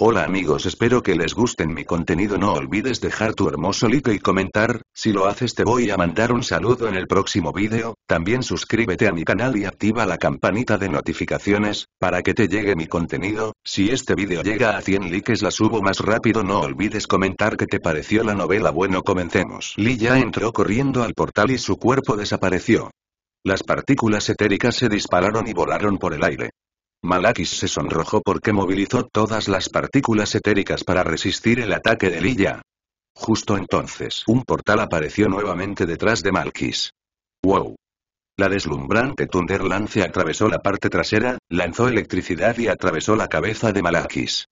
Hola amigos espero que les gusten mi contenido no olvides dejar tu hermoso like y comentar, si lo haces te voy a mandar un saludo en el próximo vídeo, también suscríbete a mi canal y activa la campanita de notificaciones, para que te llegue mi contenido, si este vídeo llega a 100 likes la subo más rápido no olvides comentar que te pareció la novela bueno comencemos. Lee ya entró corriendo al portal y su cuerpo desapareció. Las partículas etéricas se dispararon y volaron por el aire. Malakis se sonrojó porque movilizó todas las partículas etéricas para resistir el ataque de Lilla. Justo entonces, un portal apareció nuevamente detrás de Malakis. ¡Wow! La deslumbrante Thunder Lance atravesó la parte trasera, lanzó electricidad y atravesó la cabeza de Malakis.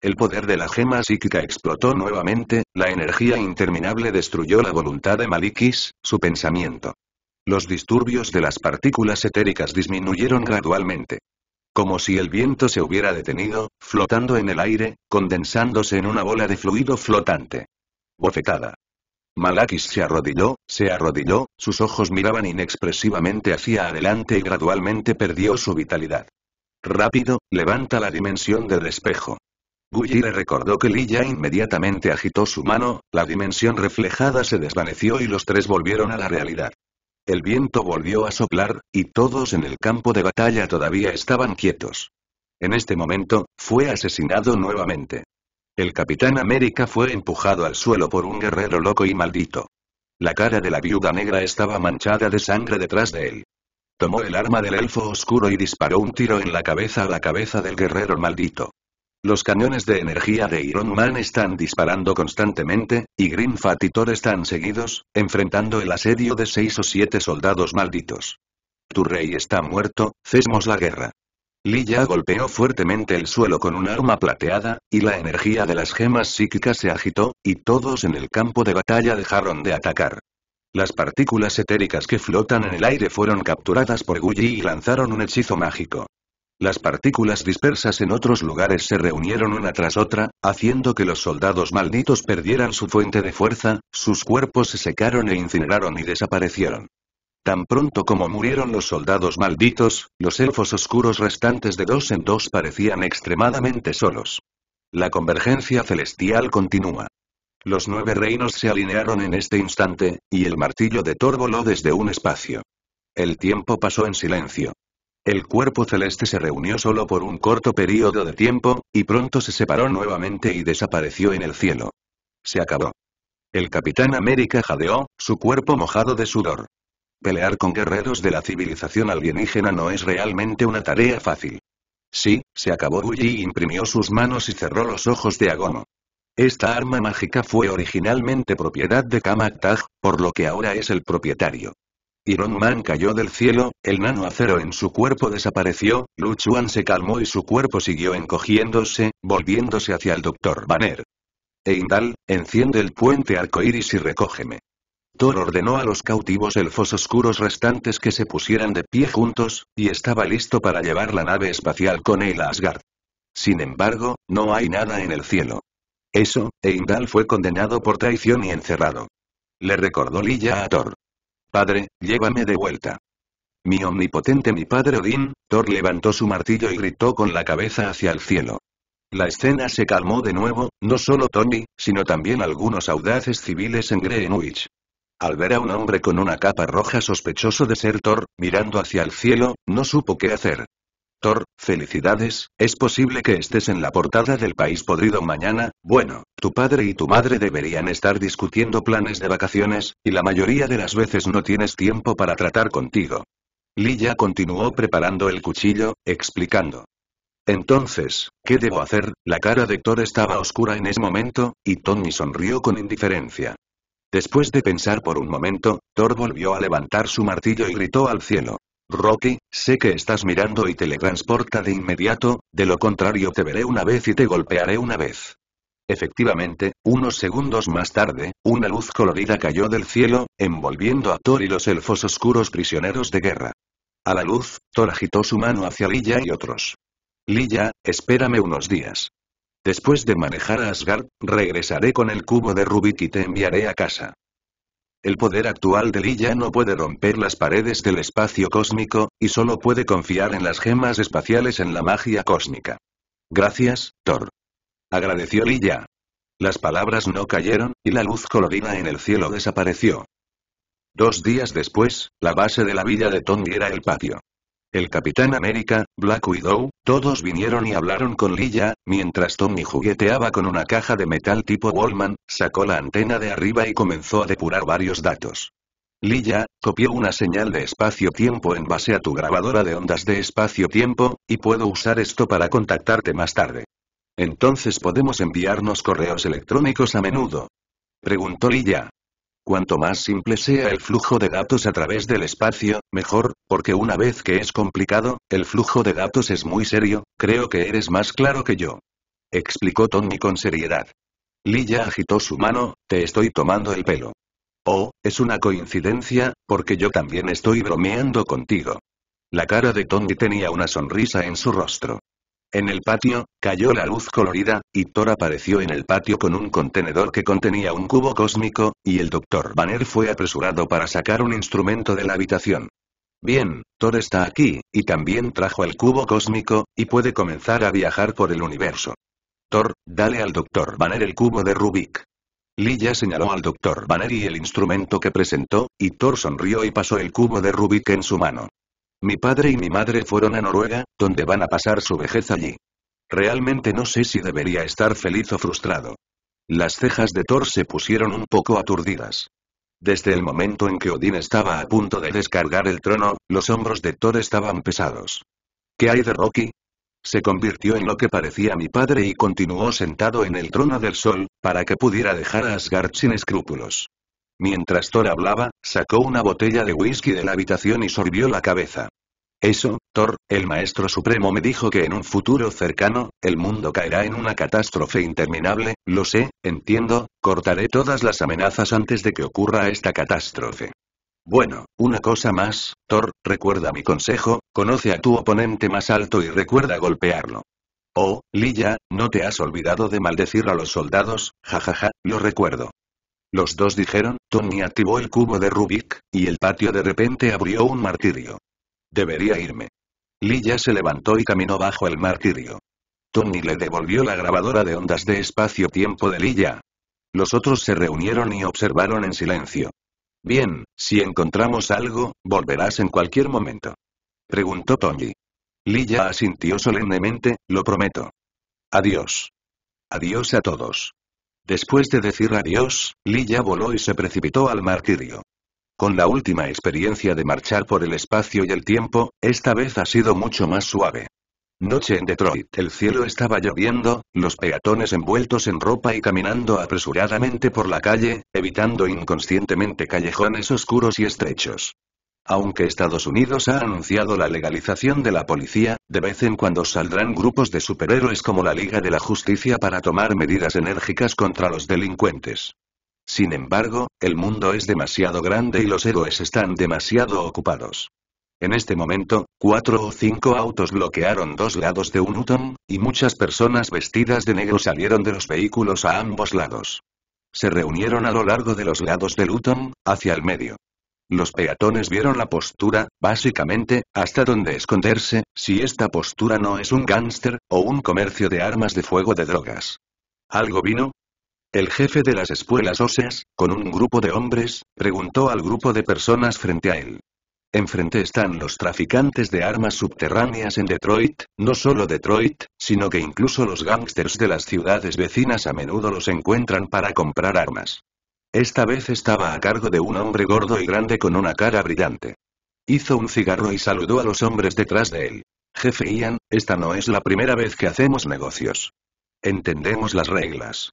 El poder de la gema psíquica explotó nuevamente, la energía interminable destruyó la voluntad de Malakis, su pensamiento. Los disturbios de las partículas etéricas disminuyeron gradualmente como si el viento se hubiera detenido, flotando en el aire, condensándose en una bola de fluido flotante. Bofetada. Malakis se arrodilló, se arrodilló, sus ojos miraban inexpresivamente hacia adelante y gradualmente perdió su vitalidad. Rápido, levanta la dimensión del espejo. Guy le recordó que Lilla inmediatamente agitó su mano, la dimensión reflejada se desvaneció y los tres volvieron a la realidad. El viento volvió a soplar, y todos en el campo de batalla todavía estaban quietos. En este momento, fue asesinado nuevamente. El Capitán América fue empujado al suelo por un guerrero loco y maldito. La cara de la viuda negra estaba manchada de sangre detrás de él. Tomó el arma del elfo oscuro y disparó un tiro en la cabeza a la cabeza del guerrero maldito. Los cañones de energía de Iron Man están disparando constantemente, y Green Fat y Thor están seguidos, enfrentando el asedio de seis o siete soldados malditos. Tu rey está muerto, cesmos la guerra. Lilla golpeó fuertemente el suelo con un arma plateada, y la energía de las gemas psíquicas se agitó, y todos en el campo de batalla dejaron de atacar. Las partículas etéricas que flotan en el aire fueron capturadas por Guyi y lanzaron un hechizo mágico. Las partículas dispersas en otros lugares se reunieron una tras otra, haciendo que los soldados malditos perdieran su fuente de fuerza, sus cuerpos se secaron e incineraron y desaparecieron. Tan pronto como murieron los soldados malditos, los elfos oscuros restantes de dos en dos parecían extremadamente solos. La convergencia celestial continúa. Los nueve reinos se alinearon en este instante, y el martillo de Thor voló desde un espacio. El tiempo pasó en silencio. El cuerpo celeste se reunió solo por un corto periodo de tiempo, y pronto se separó nuevamente y desapareció en el cielo. Se acabó. El Capitán América jadeó, su cuerpo mojado de sudor. Pelear con guerreros de la civilización alienígena no es realmente una tarea fácil. Sí, se acabó Y imprimió sus manos y cerró los ojos de Agomo. Esta arma mágica fue originalmente propiedad de Kamaktag, por lo que ahora es el propietario. Iron Man cayó del cielo, el nano acero en su cuerpo desapareció, Luchuan se calmó y su cuerpo siguió encogiéndose, volviéndose hacia el doctor Banner. Eindal, enciende el puente arcoíris y recógeme. Thor ordenó a los cautivos elfos oscuros restantes que se pusieran de pie juntos, y estaba listo para llevar la nave espacial con él a Asgard. Sin embargo, no hay nada en el cielo. Eso, Eindal fue condenado por traición y encerrado. Le recordó Lilla a Thor. Padre, llévame de vuelta. Mi omnipotente mi padre Odín, Thor levantó su martillo y gritó con la cabeza hacia el cielo. La escena se calmó de nuevo, no solo Tony, sino también algunos audaces civiles en Greenwich. Al ver a un hombre con una capa roja sospechoso de ser Thor, mirando hacia el cielo, no supo qué hacer. Thor, felicidades, es posible que estés en la portada del país podrido mañana, bueno, tu padre y tu madre deberían estar discutiendo planes de vacaciones, y la mayoría de las veces no tienes tiempo para tratar contigo. Lilla continuó preparando el cuchillo, explicando. Entonces, ¿qué debo hacer? La cara de Thor estaba oscura en ese momento, y Tony sonrió con indiferencia. Después de pensar por un momento, Thor volvió a levantar su martillo y gritó al cielo. Rocky, sé que estás mirando y teletransporta de inmediato, de lo contrario te veré una vez y te golpearé una vez. Efectivamente, unos segundos más tarde, una luz colorida cayó del cielo, envolviendo a Thor y los elfos oscuros prisioneros de guerra. A la luz, Thor agitó su mano hacia Lilla y otros. Lilla, espérame unos días. Después de manejar a Asgard, regresaré con el cubo de Rubik y te enviaré a casa. El poder actual de Lilla no puede romper las paredes del espacio cósmico, y solo puede confiar en las gemas espaciales en la magia cósmica. Gracias, Thor. Agradeció Li Las palabras no cayeron, y la luz colorida en el cielo desapareció. Dos días después, la base de la villa de Tong era el patio. El Capitán América, Black Widow, todos vinieron y hablaron con Lilla, mientras Tommy jugueteaba con una caja de metal tipo Wallman, sacó la antena de arriba y comenzó a depurar varios datos. Lilla, copió una señal de espacio-tiempo en base a tu grabadora de ondas de espacio-tiempo, y puedo usar esto para contactarte más tarde. Entonces podemos enviarnos correos electrónicos a menudo. Preguntó Lilla. Cuanto más simple sea el flujo de datos a través del espacio, mejor, porque una vez que es complicado, el flujo de datos es muy serio, creo que eres más claro que yo. Explicó Tommy con seriedad. Lilla agitó su mano, te estoy tomando el pelo. Oh, es una coincidencia, porque yo también estoy bromeando contigo. La cara de Tony tenía una sonrisa en su rostro. En el patio, cayó la luz colorida, y Thor apareció en el patio con un contenedor que contenía un cubo cósmico, y el doctor Banner fue apresurado para sacar un instrumento de la habitación. Bien, Thor está aquí, y también trajo el cubo cósmico, y puede comenzar a viajar por el universo. Thor, dale al doctor Banner el cubo de Rubik. Lilla señaló al doctor Banner y el instrumento que presentó, y Thor sonrió y pasó el cubo de Rubik en su mano. Mi padre y mi madre fueron a Noruega, donde van a pasar su vejez allí. Realmente no sé si debería estar feliz o frustrado. Las cejas de Thor se pusieron un poco aturdidas. Desde el momento en que Odín estaba a punto de descargar el trono, los hombros de Thor estaban pesados. ¿Qué hay de Rocky? Se convirtió en lo que parecía mi padre y continuó sentado en el trono del sol, para que pudiera dejar a Asgard sin escrúpulos. Mientras Thor hablaba, sacó una botella de whisky de la habitación y sorbió la cabeza. Eso, Thor, el Maestro Supremo me dijo que en un futuro cercano, el mundo caerá en una catástrofe interminable, lo sé, entiendo, cortaré todas las amenazas antes de que ocurra esta catástrofe. Bueno, una cosa más, Thor, recuerda mi consejo, conoce a tu oponente más alto y recuerda golpearlo. Oh, Lilla, ¿no te has olvidado de maldecir a los soldados? Jajaja, ja, ja, lo recuerdo. Los dos dijeron, Tony activó el cubo de Rubik, y el patio de repente abrió un martirio. Debería irme. Lilla se levantó y caminó bajo el martirio. Tony le devolvió la grabadora de ondas de espacio-tiempo de Lilla. Los otros se reunieron y observaron en silencio. Bien, si encontramos algo, volverás en cualquier momento. Preguntó Tony. Lilla asintió solemnemente, lo prometo. Adiós. Adiós a todos. Después de decir adiós, Lilla voló y se precipitó al martirio. Con la última experiencia de marchar por el espacio y el tiempo, esta vez ha sido mucho más suave. Noche en Detroit. El cielo estaba lloviendo, los peatones envueltos en ropa y caminando apresuradamente por la calle, evitando inconscientemente callejones oscuros y estrechos. Aunque Estados Unidos ha anunciado la legalización de la policía, de vez en cuando saldrán grupos de superhéroes como la Liga de la Justicia para tomar medidas enérgicas contra los delincuentes. Sin embargo, el mundo es demasiado grande y los héroes están demasiado ocupados. En este momento, cuatro o cinco autos bloquearon dos lados de un Uton, y muchas personas vestidas de negro salieron de los vehículos a ambos lados. Se reunieron a lo largo de los lados del Uton hacia el medio. Los peatones vieron la postura, básicamente, hasta dónde esconderse, si esta postura no es un gángster, o un comercio de armas de fuego de drogas. ¿Algo vino? El jefe de las espuelas óseas, con un grupo de hombres, preguntó al grupo de personas frente a él. Enfrente están los traficantes de armas subterráneas en Detroit, no solo Detroit, sino que incluso los gángsters de las ciudades vecinas a menudo los encuentran para comprar armas. Esta vez estaba a cargo de un hombre gordo y grande con una cara brillante. Hizo un cigarro y saludó a los hombres detrás de él. Jefe Ian, esta no es la primera vez que hacemos negocios. Entendemos las reglas.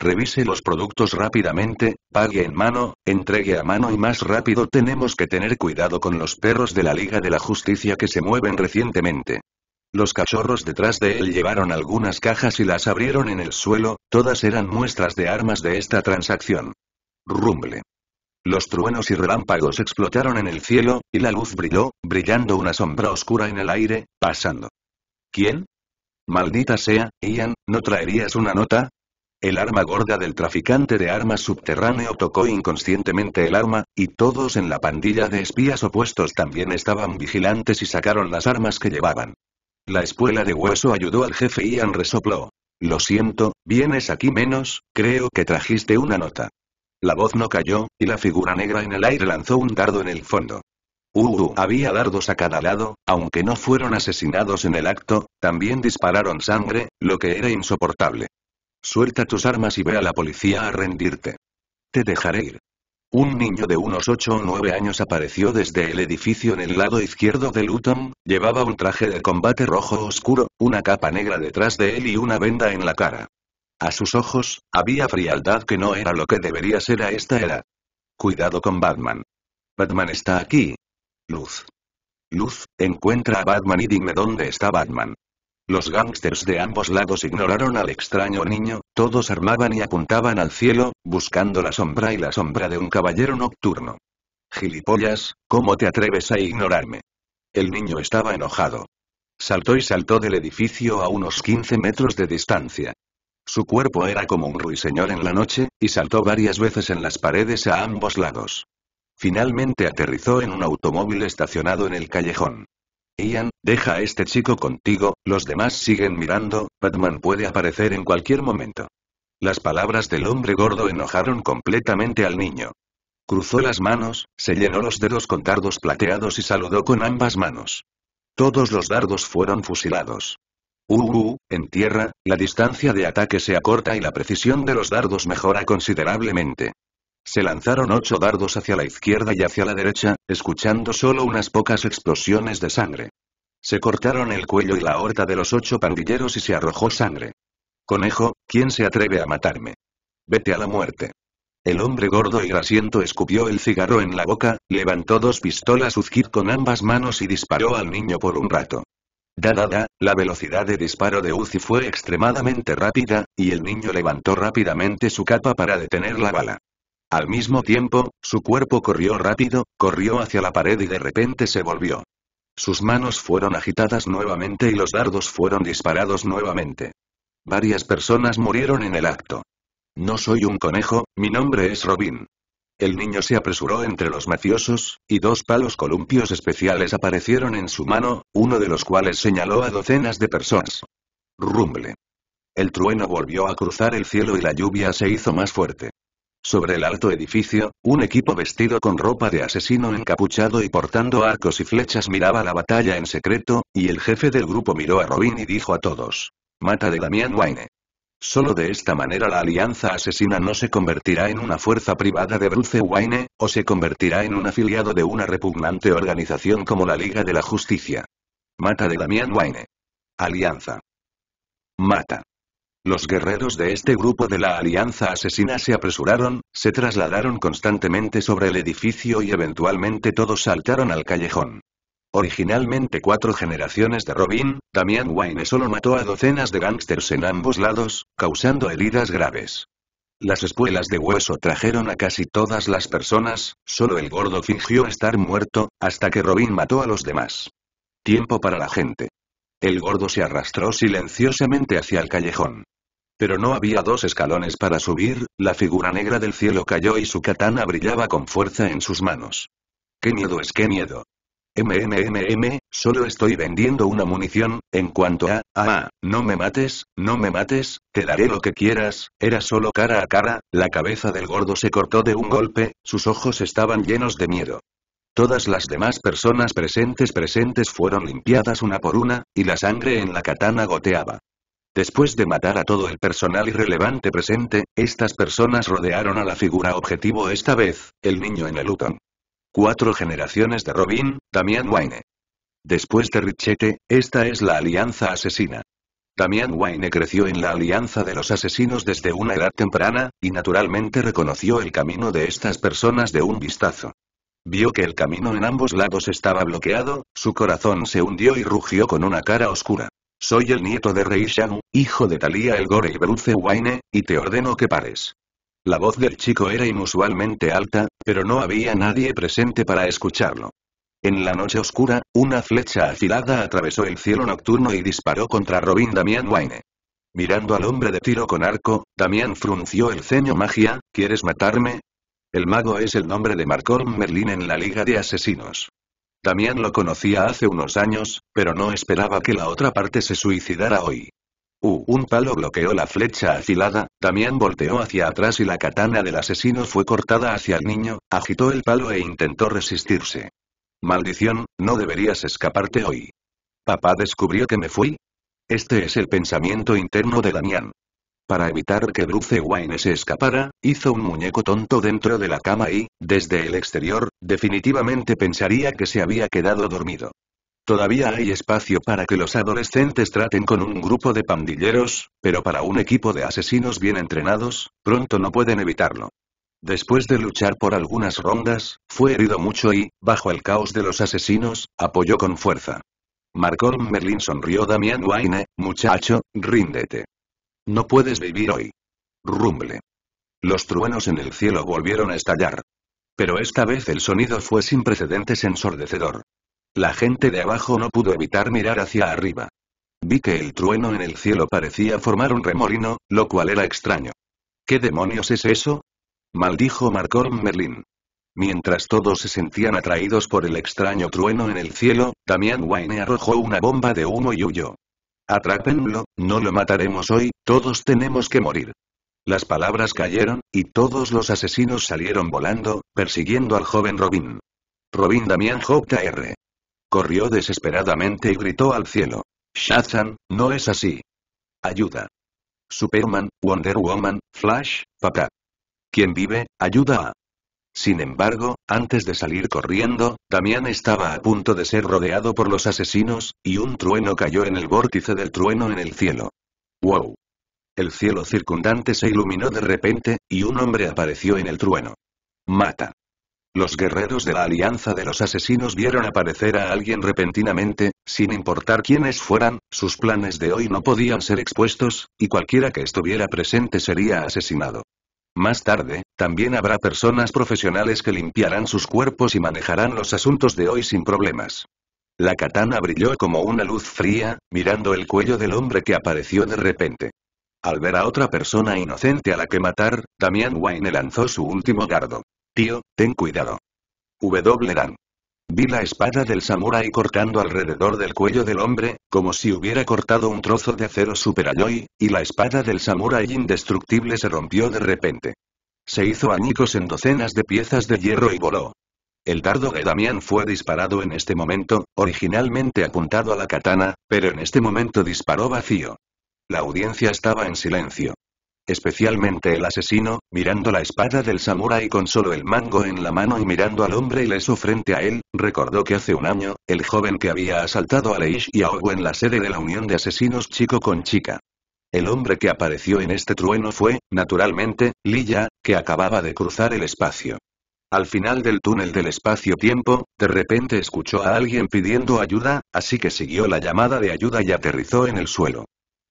Revise los productos rápidamente, pague en mano, entregue a mano y más rápido tenemos que tener cuidado con los perros de la Liga de la Justicia que se mueven recientemente. Los cachorros detrás de él llevaron algunas cajas y las abrieron en el suelo, todas eran muestras de armas de esta transacción rumble. Los truenos y relámpagos explotaron en el cielo, y la luz brilló, brillando una sombra oscura en el aire, pasando. ¿Quién? Maldita sea, Ian, ¿no traerías una nota? El arma gorda del traficante de armas subterráneo tocó inconscientemente el arma, y todos en la pandilla de espías opuestos también estaban vigilantes y sacaron las armas que llevaban. La espuela de hueso ayudó al jefe Ian resopló. Lo siento, vienes aquí menos, creo que trajiste una nota. La voz no cayó, y la figura negra en el aire lanzó un dardo en el fondo. Uh, uh, había dardos a cada lado, aunque no fueron asesinados en el acto, también dispararon sangre, lo que era insoportable. Suelta tus armas y ve a la policía a rendirte. Te dejaré ir. Un niño de unos 8 o 9 años apareció desde el edificio en el lado izquierdo de Luton, llevaba un traje de combate rojo oscuro, una capa negra detrás de él y una venda en la cara. A sus ojos, había frialdad que no era lo que debería ser a esta era. Cuidado con Batman. Batman está aquí. Luz. Luz, encuentra a Batman y dime dónde está Batman. Los gángsters de ambos lados ignoraron al extraño niño, todos armaban y apuntaban al cielo, buscando la sombra y la sombra de un caballero nocturno. Gilipollas, ¿cómo te atreves a ignorarme? El niño estaba enojado. Saltó y saltó del edificio a unos 15 metros de distancia. Su cuerpo era como un ruiseñor en la noche, y saltó varias veces en las paredes a ambos lados. Finalmente aterrizó en un automóvil estacionado en el callejón. Ian, deja a este chico contigo, los demás siguen mirando, Batman puede aparecer en cualquier momento. Las palabras del hombre gordo enojaron completamente al niño. Cruzó las manos, se llenó los dedos con dardos plateados y saludó con ambas manos. Todos los dardos fueron fusilados. Uh, en tierra, la distancia de ataque se acorta y la precisión de los dardos mejora considerablemente. Se lanzaron ocho dardos hacia la izquierda y hacia la derecha, escuchando solo unas pocas explosiones de sangre. Se cortaron el cuello y la horta de los ocho pandilleros y se arrojó sangre. Conejo, ¿quién se atreve a matarme? Vete a la muerte. El hombre gordo y grasiento escupió el cigarro en la boca, levantó dos pistolas Uzkid con ambas manos y disparó al niño por un rato. Dada da, la velocidad de disparo de Uzi fue extremadamente rápida, y el niño levantó rápidamente su capa para detener la bala. Al mismo tiempo, su cuerpo corrió rápido, corrió hacia la pared y de repente se volvió. Sus manos fueron agitadas nuevamente y los dardos fueron disparados nuevamente. Varias personas murieron en el acto. No soy un conejo, mi nombre es Robin. El niño se apresuró entre los mafiosos, y dos palos columpios especiales aparecieron en su mano, uno de los cuales señaló a docenas de personas. Rumble. El trueno volvió a cruzar el cielo y la lluvia se hizo más fuerte. Sobre el alto edificio, un equipo vestido con ropa de asesino encapuchado y portando arcos y flechas miraba la batalla en secreto, y el jefe del grupo miró a Robin y dijo a todos. Mata de Damián Wayne. Solo de esta manera la Alianza Asesina no se convertirá en una fuerza privada de Bruce Wayne, o se convertirá en un afiliado de una repugnante organización como la Liga de la Justicia. Mata de Damian Wayne. Alianza. Mata. Los guerreros de este grupo de la Alianza Asesina se apresuraron, se trasladaron constantemente sobre el edificio y eventualmente todos saltaron al callejón. Originalmente cuatro generaciones de Robin, Damian Wayne solo mató a docenas de gángsters en ambos lados, causando heridas graves. Las espuelas de hueso trajeron a casi todas las personas, solo el gordo fingió estar muerto, hasta que Robin mató a los demás. Tiempo para la gente. El gordo se arrastró silenciosamente hacia el callejón. Pero no había dos escalones para subir, la figura negra del cielo cayó y su katana brillaba con fuerza en sus manos. ¡Qué miedo es qué miedo! MMMM, solo estoy vendiendo una munición, en cuanto a, ah, ah, no me mates, no me mates, te daré lo que quieras, era solo cara a cara, la cabeza del gordo se cortó de un golpe, sus ojos estaban llenos de miedo. Todas las demás personas presentes presentes fueron limpiadas una por una, y la sangre en la katana goteaba. Después de matar a todo el personal irrelevante presente, estas personas rodearon a la figura objetivo esta vez, el niño en el Luton. Cuatro generaciones de Robin, Damian Wayne. Después de Richete, esta es la Alianza Asesina. Damian Wayne creció en la Alianza de los Asesinos desde una edad temprana, y naturalmente reconoció el camino de estas personas de un vistazo. Vio que el camino en ambos lados estaba bloqueado, su corazón se hundió y rugió con una cara oscura. Soy el nieto de Rei hijo de Talia el Gore y Bruce Wayne, y te ordeno que pares. La voz del chico era inusualmente alta, pero no había nadie presente para escucharlo. En la noche oscura, una flecha afilada atravesó el cielo nocturno y disparó contra Robin Damian Wayne. Mirando al hombre de tiro con arco, Damian frunció el ceño magia, ¿quieres matarme? El mago es el nombre de Marcorn Merlin en la Liga de Asesinos. Damián lo conocía hace unos años, pero no esperaba que la otra parte se suicidara hoy. Uh, un palo bloqueó la flecha afilada, Damián volteó hacia atrás y la katana del asesino fue cortada hacia el niño, agitó el palo e intentó resistirse. Maldición, no deberías escaparte hoy. ¿Papá descubrió que me fui? Este es el pensamiento interno de Damián. Para evitar que Bruce Wayne se escapara, hizo un muñeco tonto dentro de la cama y, desde el exterior, definitivamente pensaría que se había quedado dormido. Todavía hay espacio para que los adolescentes traten con un grupo de pandilleros, pero para un equipo de asesinos bien entrenados, pronto no pueden evitarlo. Después de luchar por algunas rondas, fue herido mucho y, bajo el caos de los asesinos, apoyó con fuerza. Marcón Merlin sonrió Damián Wayne, muchacho, ríndete. No puedes vivir hoy. Rumble. Los truenos en el cielo volvieron a estallar. Pero esta vez el sonido fue sin precedentes ensordecedor. La gente de abajo no pudo evitar mirar hacia arriba. Vi que el trueno en el cielo parecía formar un remolino, lo cual era extraño. ¿Qué demonios es eso? maldijo Marcorn Merlin. Mientras todos se sentían atraídos por el extraño trueno en el cielo, Damian Wayne arrojó una bomba de humo y huyó. Atrápenlo, no lo mataremos hoy, todos tenemos que morir. Las palabras cayeron, y todos los asesinos salieron volando, persiguiendo al joven Robin. Robin Damian Jr. Corrió desesperadamente y gritó al cielo. Shazam, no es así. Ayuda. Superman, Wonder Woman, Flash, papá. Quien vive, ayuda a. Sin embargo, antes de salir corriendo, Damián estaba a punto de ser rodeado por los asesinos, y un trueno cayó en el vórtice del trueno en el cielo. ¡Wow! El cielo circundante se iluminó de repente, y un hombre apareció en el trueno. Mata. Los guerreros de la Alianza de los Asesinos vieron aparecer a alguien repentinamente, sin importar quiénes fueran, sus planes de hoy no podían ser expuestos, y cualquiera que estuviera presente sería asesinado. Más tarde, también habrá personas profesionales que limpiarán sus cuerpos y manejarán los asuntos de hoy sin problemas. La katana brilló como una luz fría, mirando el cuello del hombre que apareció de repente. Al ver a otra persona inocente a la que matar, Damian Wayne lanzó su último dardo. Tío, ten cuidado. W. Dan. Vi la espada del samurái cortando alrededor del cuello del hombre, como si hubiera cortado un trozo de acero superalloy, y la espada del samurái indestructible se rompió de repente. Se hizo añicos en docenas de piezas de hierro y voló. El dardo de Damián fue disparado en este momento, originalmente apuntado a la katana, pero en este momento disparó vacío. La audiencia estaba en silencio. Especialmente el asesino, mirando la espada del samurái con solo el mango en la mano y mirando al hombre ileso frente a él, recordó que hace un año, el joven que había asaltado a Leish y a Ogo en la sede de la Unión de Asesinos Chico con Chica. El hombre que apareció en este trueno fue, naturalmente, Lilla, que acababa de cruzar el espacio. Al final del túnel del espacio-tiempo, de repente escuchó a alguien pidiendo ayuda, así que siguió la llamada de ayuda y aterrizó en el suelo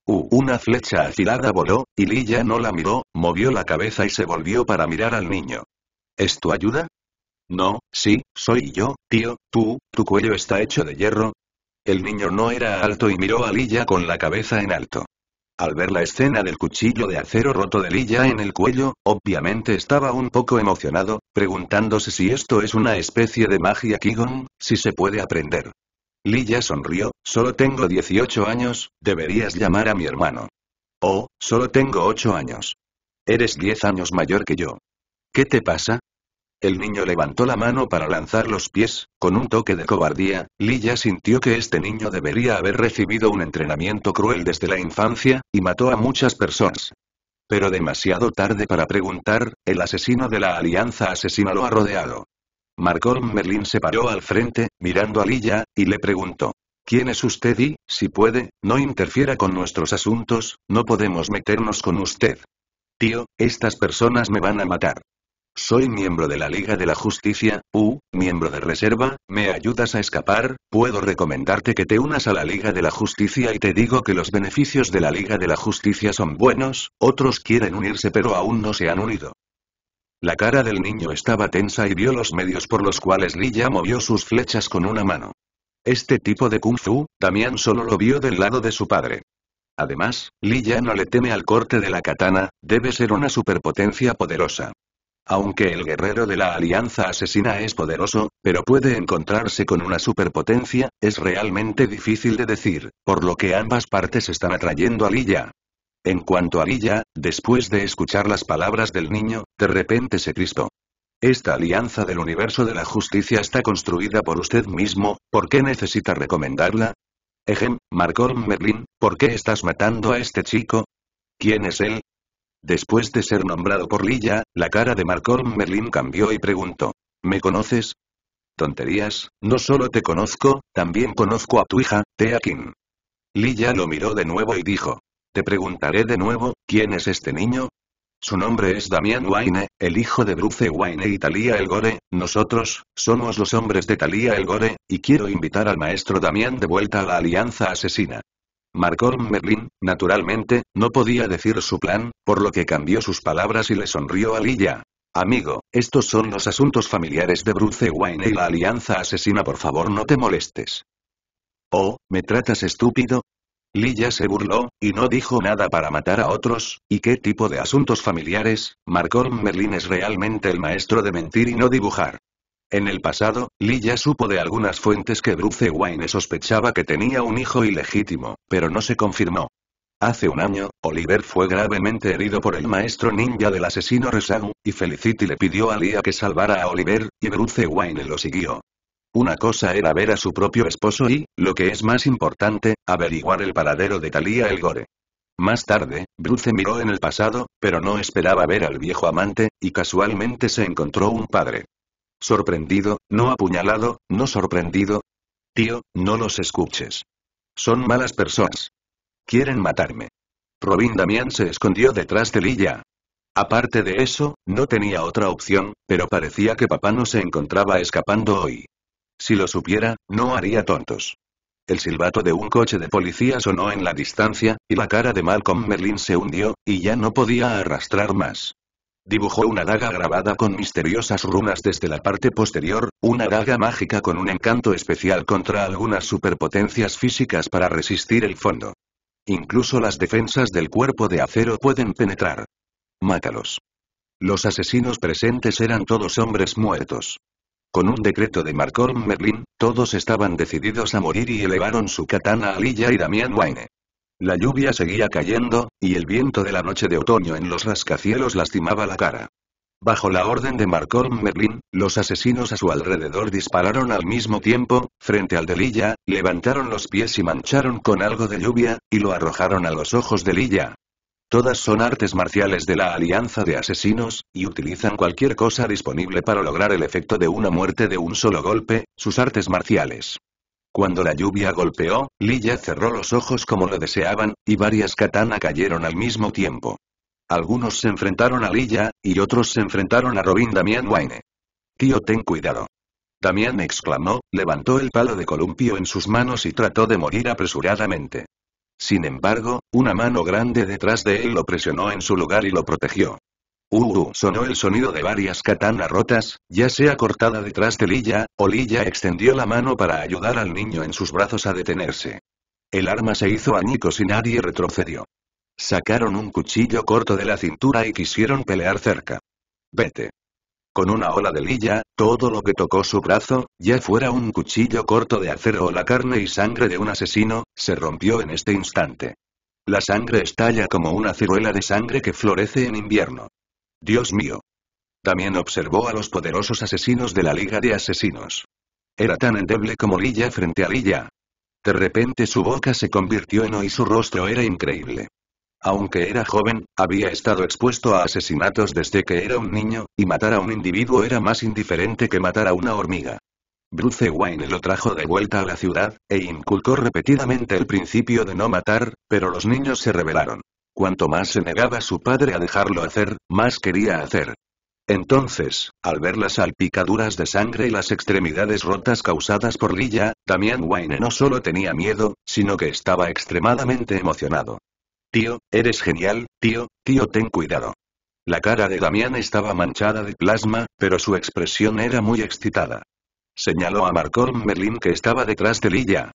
una flecha afilada voló, y Lilla no la miró, movió la cabeza y se volvió para mirar al niño. ¿Es tu ayuda? No, sí, soy yo, tío, tú, tu cuello está hecho de hierro. El niño no era alto y miró a Lilla con la cabeza en alto. Al ver la escena del cuchillo de acero roto de Lilla en el cuello, obviamente estaba un poco emocionado, preguntándose si esto es una especie de magia Kigon, si se puede aprender. Lilla sonrió, solo tengo 18 años, deberías llamar a mi hermano. Oh, solo tengo 8 años. Eres 10 años mayor que yo. ¿Qué te pasa? El niño levantó la mano para lanzar los pies, con un toque de cobardía, Lilla sintió que este niño debería haber recibido un entrenamiento cruel desde la infancia, y mató a muchas personas. Pero demasiado tarde para preguntar, el asesino de la Alianza Asesina lo ha rodeado. Marcón Merlin se paró al frente, mirando a Lilla, y le preguntó. ¿Quién es usted y, si puede, no interfiera con nuestros asuntos, no podemos meternos con usted? Tío, estas personas me van a matar. Soy miembro de la Liga de la Justicia, U, miembro de reserva, me ayudas a escapar, puedo recomendarte que te unas a la Liga de la Justicia y te digo que los beneficios de la Liga de la Justicia son buenos, otros quieren unirse pero aún no se han unido. La cara del niño estaba tensa y vio los medios por los cuales Lilla movió sus flechas con una mano. Este tipo de kung fu, Damián solo lo vio del lado de su padre. Además, Lilla no le teme al corte de la katana, debe ser una superpotencia poderosa. Aunque el guerrero de la Alianza Asesina es poderoso, pero puede encontrarse con una superpotencia, es realmente difícil de decir, por lo que ambas partes están atrayendo a Lilla. En cuanto a Lilla, después de escuchar las palabras del niño, de repente se crispó. Esta alianza del universo de la justicia está construida por usted mismo, ¿por qué necesita recomendarla? Ejem, marcor Merlin, ¿por qué estás matando a este chico? ¿Quién es él? Después de ser nombrado por Lilla, la cara de marcor Merlin cambió y preguntó. ¿Me conoces? Tonterías, no solo te conozco, también conozco a tu hija, Tea Lilla lo miró de nuevo y dijo. Te preguntaré de nuevo, ¿quién es este niño? Su nombre es Damian Wayne, el hijo de Bruce Wayne y Talía El Gore, nosotros, somos los hombres de Talía El Gore, y quiero invitar al maestro Damián de vuelta a la Alianza Asesina. Marcón Merlin, naturalmente, no podía decir su plan, por lo que cambió sus palabras y le sonrió a Lilla. Amigo, estos son los asuntos familiares de Bruce Wayne y la Alianza Asesina por favor no te molestes. Oh, ¿me tratas estúpido? Lilla se burló, y no dijo nada para matar a otros, ¿y qué tipo de asuntos familiares? Marcón Merlin es realmente el maestro de mentir y no dibujar. En el pasado, Lilla supo de algunas fuentes que Bruce Wayne sospechaba que tenía un hijo ilegítimo, pero no se confirmó. Hace un año, Oliver fue gravemente herido por el maestro ninja del asesino Resagu, y Felicity le pidió a Lia que salvara a Oliver, y Bruce Wayne lo siguió. Una cosa era ver a su propio esposo y, lo que es más importante, averiguar el paradero de Talía el Gore. Más tarde, Bruce miró en el pasado, pero no esperaba ver al viejo amante, y casualmente se encontró un padre. Sorprendido, no apuñalado, no sorprendido. Tío, no los escuches. Son malas personas. Quieren matarme. Robin Damián se escondió detrás de Lilla. Aparte de eso, no tenía otra opción, pero parecía que papá no se encontraba escapando hoy. Si lo supiera, no haría tontos. El silbato de un coche de policía sonó en la distancia, y la cara de Malcolm Merlin se hundió, y ya no podía arrastrar más. Dibujó una daga grabada con misteriosas runas desde la parte posterior, una daga mágica con un encanto especial contra algunas superpotencias físicas para resistir el fondo. Incluso las defensas del cuerpo de acero pueden penetrar. Mátalos. Los asesinos presentes eran todos hombres muertos. Con un decreto de marcon Merlin, todos estaban decididos a morir y elevaron su katana a Lilla y Damián Wayne. La lluvia seguía cayendo, y el viento de la noche de otoño en los rascacielos lastimaba la cara. Bajo la orden de Marcón Merlin, los asesinos a su alrededor dispararon al mismo tiempo, frente al de Lilla, levantaron los pies y mancharon con algo de lluvia, y lo arrojaron a los ojos de Lilla, Todas son artes marciales de la Alianza de Asesinos, y utilizan cualquier cosa disponible para lograr el efecto de una muerte de un solo golpe, sus artes marciales. Cuando la lluvia golpeó, Lilla cerró los ojos como lo deseaban, y varias katana cayeron al mismo tiempo. Algunos se enfrentaron a Lilla, y otros se enfrentaron a Robin Damián Wayne. Tío, ten cuidado. Damián exclamó, levantó el palo de columpio en sus manos y trató de morir apresuradamente. Sin embargo, una mano grande detrás de él lo presionó en su lugar y lo protegió. Uh, uh, sonó el sonido de varias katanas rotas, ya sea cortada detrás de Lilla, o Lilla extendió la mano para ayudar al niño en sus brazos a detenerse. El arma se hizo añicos y nadie retrocedió. Sacaron un cuchillo corto de la cintura y quisieron pelear cerca. Vete. Con una ola de lilla, todo lo que tocó su brazo, ya fuera un cuchillo corto de acero o la carne y sangre de un asesino, se rompió en este instante. La sangre estalla como una ciruela de sangre que florece en invierno. Dios mío. También observó a los poderosos asesinos de la Liga de Asesinos. Era tan endeble como Lilla frente a Lilla. De repente su boca se convirtió en O y su rostro era increíble. Aunque era joven, había estado expuesto a asesinatos desde que era un niño, y matar a un individuo era más indiferente que matar a una hormiga. Bruce Wayne lo trajo de vuelta a la ciudad, e inculcó repetidamente el principio de no matar, pero los niños se rebelaron. Cuanto más se negaba su padre a dejarlo hacer, más quería hacer. Entonces, al ver las salpicaduras de sangre y las extremidades rotas causadas por Lilla, Damian Wayne no solo tenía miedo, sino que estaba extremadamente emocionado. Tío, eres genial, tío, tío ten cuidado. La cara de Damián estaba manchada de plasma, pero su expresión era muy excitada. Señaló a Marcorn Merlin que estaba detrás de Lilla.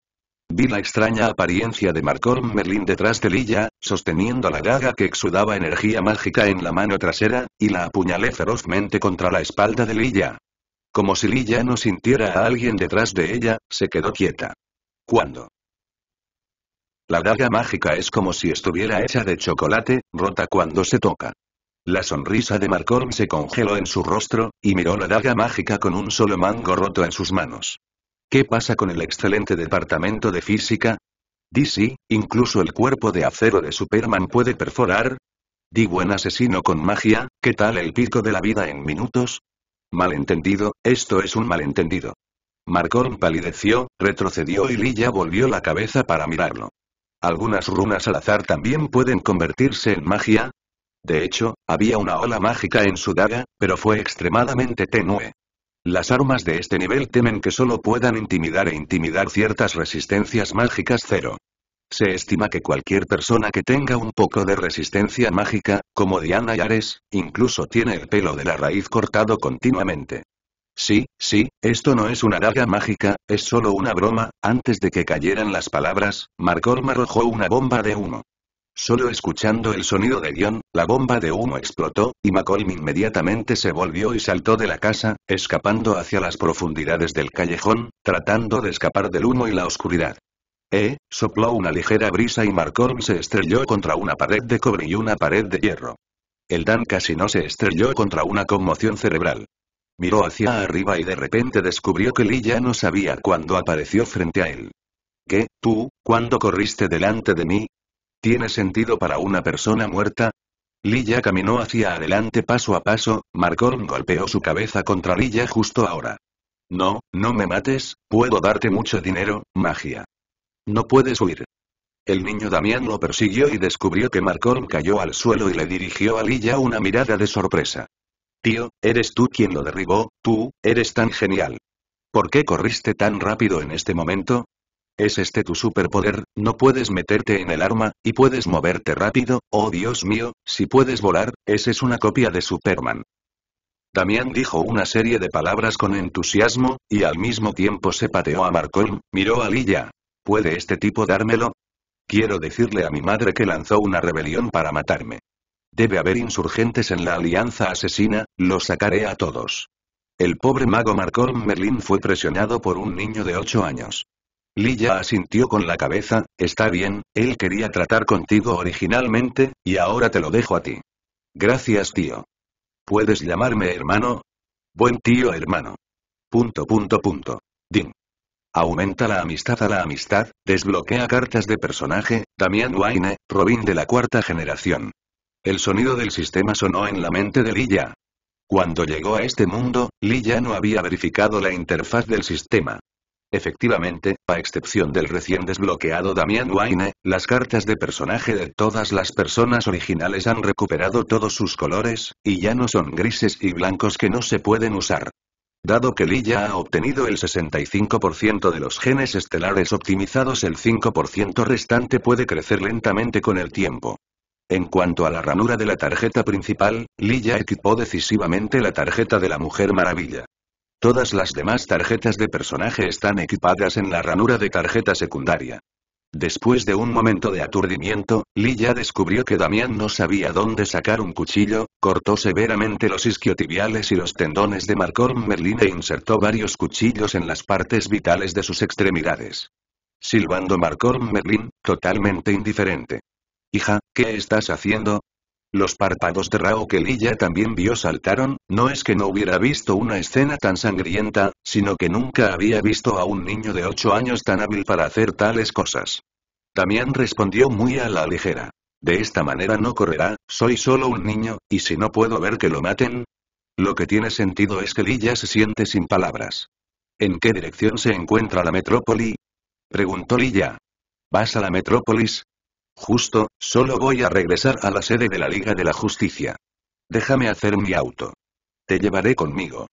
Vi la extraña apariencia de Marcorn Merlin detrás de Lilla, sosteniendo la daga que exudaba energía mágica en la mano trasera, y la apuñalé ferozmente contra la espalda de Lilla. Como si Lilla no sintiera a alguien detrás de ella, se quedó quieta. ¿Cuándo? La daga mágica es como si estuviera hecha de chocolate, rota cuando se toca. La sonrisa de Marcorn se congeló en su rostro, y miró la daga mágica con un solo mango roto en sus manos. ¿Qué pasa con el excelente departamento de física? DC, incluso el cuerpo de acero de Superman puede perforar. Di buen asesino con magia, ¿qué tal el pico de la vida en minutos? Malentendido, esto es un malentendido. Marcorn palideció, retrocedió y Lilla volvió la cabeza para mirarlo. Algunas runas al azar también pueden convertirse en magia. De hecho, había una ola mágica en su daga, pero fue extremadamente tenue. Las armas de este nivel temen que solo puedan intimidar e intimidar ciertas resistencias mágicas cero. Se estima que cualquier persona que tenga un poco de resistencia mágica, como Diana Yares, incluso tiene el pelo de la raíz cortado continuamente. Sí, sí, esto no es una daga mágica, es solo una broma, antes de que cayeran las palabras, Marcolm arrojó una bomba de humo. Solo escuchando el sonido de guión, la bomba de humo explotó, y Macolm inmediatamente se volvió y saltó de la casa, escapando hacia las profundidades del callejón, tratando de escapar del humo y la oscuridad. Eh, sopló una ligera brisa y Marcolm se estrelló contra una pared de cobre y una pared de hierro. El Dan casi no se estrelló contra una conmoción cerebral. Miró hacia arriba y de repente descubrió que Lilla no sabía cuándo apareció frente a él. ¿Qué, tú, cuándo corriste delante de mí? ¿Tiene sentido para una persona muerta? Lilla caminó hacia adelante paso a paso, Marcón golpeó su cabeza contra Lilla justo ahora. No, no me mates, puedo darte mucho dinero, magia. No puedes huir. El niño Damián lo persiguió y descubrió que Marcón cayó al suelo y le dirigió a Lilla una mirada de sorpresa. Tío, eres tú quien lo derribó, tú, eres tan genial. ¿Por qué corriste tan rápido en este momento? ¿Es este tu superpoder? No puedes meterte en el arma, y puedes moverte rápido, oh Dios mío, si puedes volar, ese es una copia de Superman. Damián dijo una serie de palabras con entusiasmo, y al mismo tiempo se pateó a Marcolm, miró a Lilla. ¿Puede este tipo dármelo? Quiero decirle a mi madre que lanzó una rebelión para matarme. Debe haber insurgentes en la alianza asesina, los sacaré a todos. El pobre mago Marcón Merlin fue presionado por un niño de 8 años. Lilla asintió con la cabeza, está bien, él quería tratar contigo originalmente, y ahora te lo dejo a ti. Gracias tío. ¿Puedes llamarme hermano? Buen tío hermano. Punto punto punto. Din. Aumenta la amistad a la amistad, desbloquea cartas de personaje, Damián Wayne, Robin de la cuarta generación. El sonido del sistema sonó en la mente de Lilla. Cuando llegó a este mundo, Lilla no había verificado la interfaz del sistema. Efectivamente, a excepción del recién desbloqueado Damian Wayne, las cartas de personaje de todas las personas originales han recuperado todos sus colores, y ya no son grises y blancos que no se pueden usar. Dado que Lilla ha obtenido el 65% de los genes estelares optimizados el 5% restante puede crecer lentamente con el tiempo. En cuanto a la ranura de la tarjeta principal, Lilla equipó decisivamente la tarjeta de la Mujer Maravilla. Todas las demás tarjetas de personaje están equipadas en la ranura de tarjeta secundaria. Después de un momento de aturdimiento, Lilla descubrió que Damián no sabía dónde sacar un cuchillo, cortó severamente los isquiotibiales y los tendones de Marcorn Merlin e insertó varios cuchillos en las partes vitales de sus extremidades. Silbando Marcorn Merlin, totalmente indiferente. Hija, ¿qué estás haciendo? Los párpados de Rao que Lilla también vio saltaron, no es que no hubiera visto una escena tan sangrienta, sino que nunca había visto a un niño de ocho años tan hábil para hacer tales cosas. También respondió muy a la ligera. De esta manera no correrá, soy solo un niño, y si no puedo ver que lo maten. Lo que tiene sentido es que Lilla se siente sin palabras. ¿En qué dirección se encuentra la metrópoli? Preguntó Lilla. ¿Vas a la metrópolis? Justo, solo voy a regresar a la sede de la Liga de la Justicia. Déjame hacer mi auto. Te llevaré conmigo.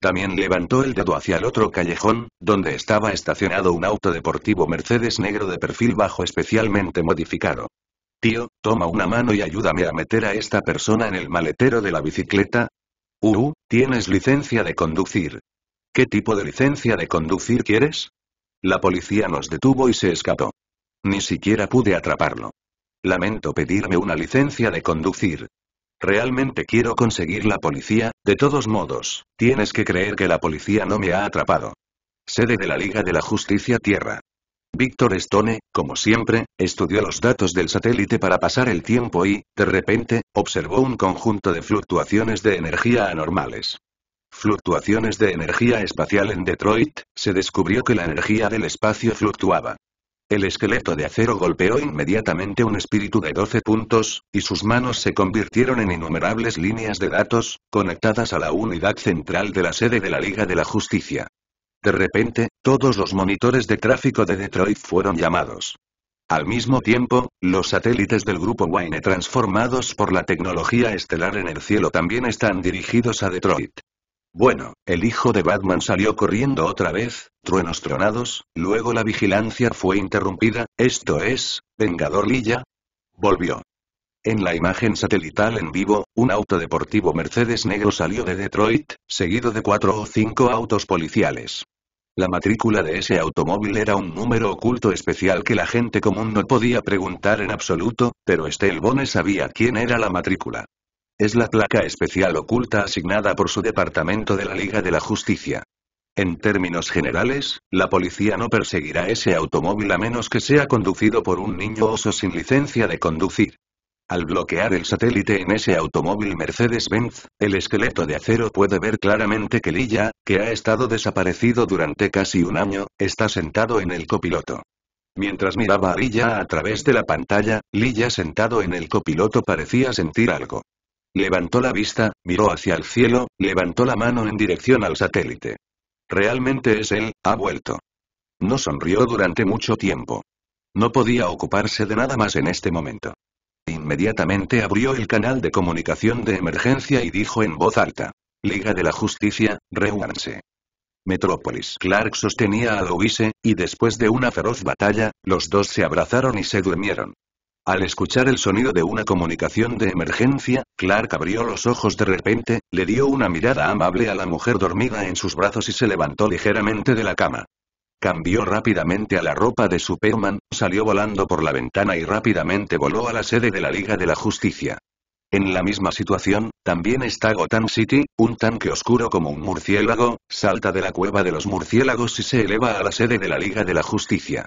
También levantó el dedo hacia el otro callejón, donde estaba estacionado un auto deportivo Mercedes negro de perfil bajo especialmente modificado. Tío, toma una mano y ayúdame a meter a esta persona en el maletero de la bicicleta. Uh, tienes licencia de conducir. ¿Qué tipo de licencia de conducir quieres? La policía nos detuvo y se escapó. Ni siquiera pude atraparlo. Lamento pedirme una licencia de conducir. Realmente quiero conseguir la policía, de todos modos, tienes que creer que la policía no me ha atrapado. Sede de la Liga de la Justicia Tierra. Víctor Stone, como siempre, estudió los datos del satélite para pasar el tiempo y, de repente, observó un conjunto de fluctuaciones de energía anormales. Fluctuaciones de energía espacial en Detroit, se descubrió que la energía del espacio fluctuaba. El esqueleto de acero golpeó inmediatamente un espíritu de 12 puntos, y sus manos se convirtieron en innumerables líneas de datos, conectadas a la unidad central de la sede de la Liga de la Justicia. De repente, todos los monitores de tráfico de Detroit fueron llamados. Al mismo tiempo, los satélites del grupo Wayne transformados por la tecnología estelar en el cielo también están dirigidos a Detroit. Bueno, el hijo de Batman salió corriendo otra vez, truenos tronados, luego la vigilancia fue interrumpida, esto es, Vengador Lilla. Volvió. En la imagen satelital en vivo, un auto deportivo Mercedes negro salió de Detroit, seguido de cuatro o cinco autos policiales. La matrícula de ese automóvil era un número oculto especial que la gente común no podía preguntar en absoluto, pero Bone sabía quién era la matrícula. Es la placa especial oculta asignada por su departamento de la Liga de la Justicia. En términos generales, la policía no perseguirá ese automóvil a menos que sea conducido por un niño oso sin licencia de conducir. Al bloquear el satélite en ese automóvil Mercedes-Benz, el esqueleto de acero puede ver claramente que Lilla, que ha estado desaparecido durante casi un año, está sentado en el copiloto. Mientras miraba a Lilla a través de la pantalla, Lilla sentado en el copiloto parecía sentir algo. Levantó la vista, miró hacia el cielo, levantó la mano en dirección al satélite. Realmente es él, ha vuelto. No sonrió durante mucho tiempo. No podía ocuparse de nada más en este momento. Inmediatamente abrió el canal de comunicación de emergencia y dijo en voz alta. Liga de la Justicia, reúnanse. Metrópolis Clark sostenía a Louise, y después de una feroz batalla, los dos se abrazaron y se durmieron. Al escuchar el sonido de una comunicación de emergencia, Clark abrió los ojos de repente, le dio una mirada amable a la mujer dormida en sus brazos y se levantó ligeramente de la cama. Cambió rápidamente a la ropa de Superman, salió volando por la ventana y rápidamente voló a la sede de la Liga de la Justicia. En la misma situación, también está Gotham City, un tanque oscuro como un murciélago, salta de la cueva de los murciélagos y se eleva a la sede de la Liga de la Justicia.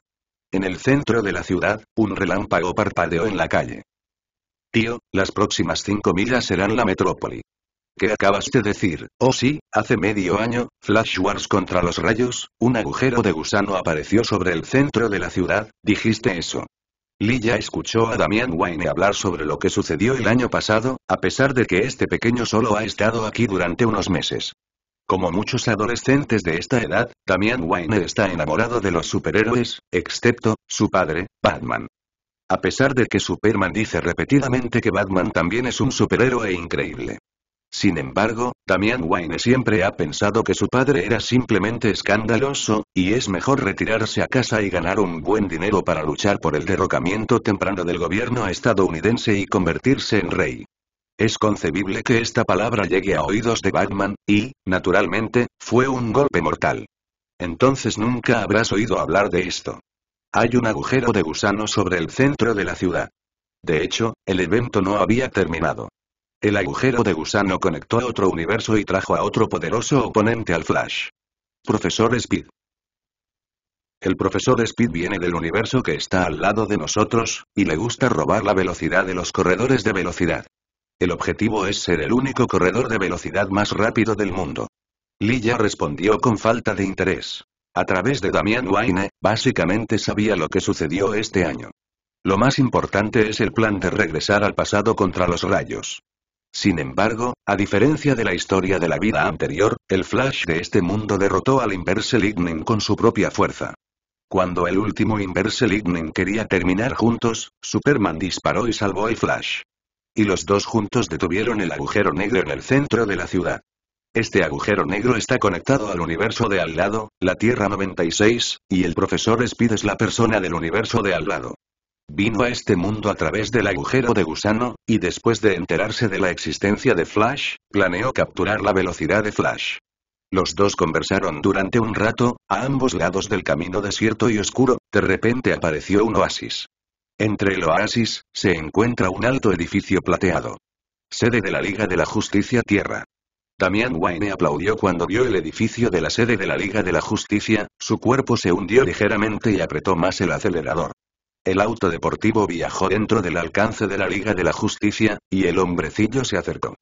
En el centro de la ciudad, un relámpago parpadeó en la calle. Tío, las próximas cinco millas serán la metrópoli. ¿Qué acabas de decir? Oh sí, hace medio año, Flash Wars contra los rayos, un agujero de gusano apareció sobre el centro de la ciudad, dijiste eso. Lilla escuchó a Damian Wayne hablar sobre lo que sucedió el año pasado, a pesar de que este pequeño solo ha estado aquí durante unos meses. Como muchos adolescentes de esta edad, Damian Wayne está enamorado de los superhéroes, excepto, su padre, Batman. A pesar de que Superman dice repetidamente que Batman también es un superhéroe increíble. Sin embargo, Damian Wayne siempre ha pensado que su padre era simplemente escandaloso, y es mejor retirarse a casa y ganar un buen dinero para luchar por el derrocamiento temprano del gobierno estadounidense y convertirse en rey. Es concebible que esta palabra llegue a oídos de Batman, y, naturalmente, fue un golpe mortal. Entonces nunca habrás oído hablar de esto. Hay un agujero de gusano sobre el centro de la ciudad. De hecho, el evento no había terminado. El agujero de gusano conectó a otro universo y trajo a otro poderoso oponente al Flash. Profesor Speed. El profesor Speed viene del universo que está al lado de nosotros, y le gusta robar la velocidad de los corredores de velocidad. El objetivo es ser el único corredor de velocidad más rápido del mundo. ya respondió con falta de interés. A través de Damian Wayne, básicamente sabía lo que sucedió este año. Lo más importante es el plan de regresar al pasado contra los rayos. Sin embargo, a diferencia de la historia de la vida anterior, el Flash de este mundo derrotó al Inverse Lightning con su propia fuerza. Cuando el último Inverse Lightning quería terminar juntos, Superman disparó y salvó a Flash. Y los dos juntos detuvieron el agujero negro en el centro de la ciudad. Este agujero negro está conectado al universo de al lado, la Tierra 96, y el profesor Speed es la persona del universo de al lado. Vino a este mundo a través del agujero de gusano, y después de enterarse de la existencia de Flash, planeó capturar la velocidad de Flash. Los dos conversaron durante un rato, a ambos lados del camino desierto y oscuro, de repente apareció un oasis. Entre el oasis, se encuentra un alto edificio plateado. Sede de la Liga de la Justicia Tierra. Damian Wayne aplaudió cuando vio el edificio de la sede de la Liga de la Justicia, su cuerpo se hundió ligeramente y apretó más el acelerador. El auto deportivo viajó dentro del alcance de la Liga de la Justicia, y el hombrecillo se acercó.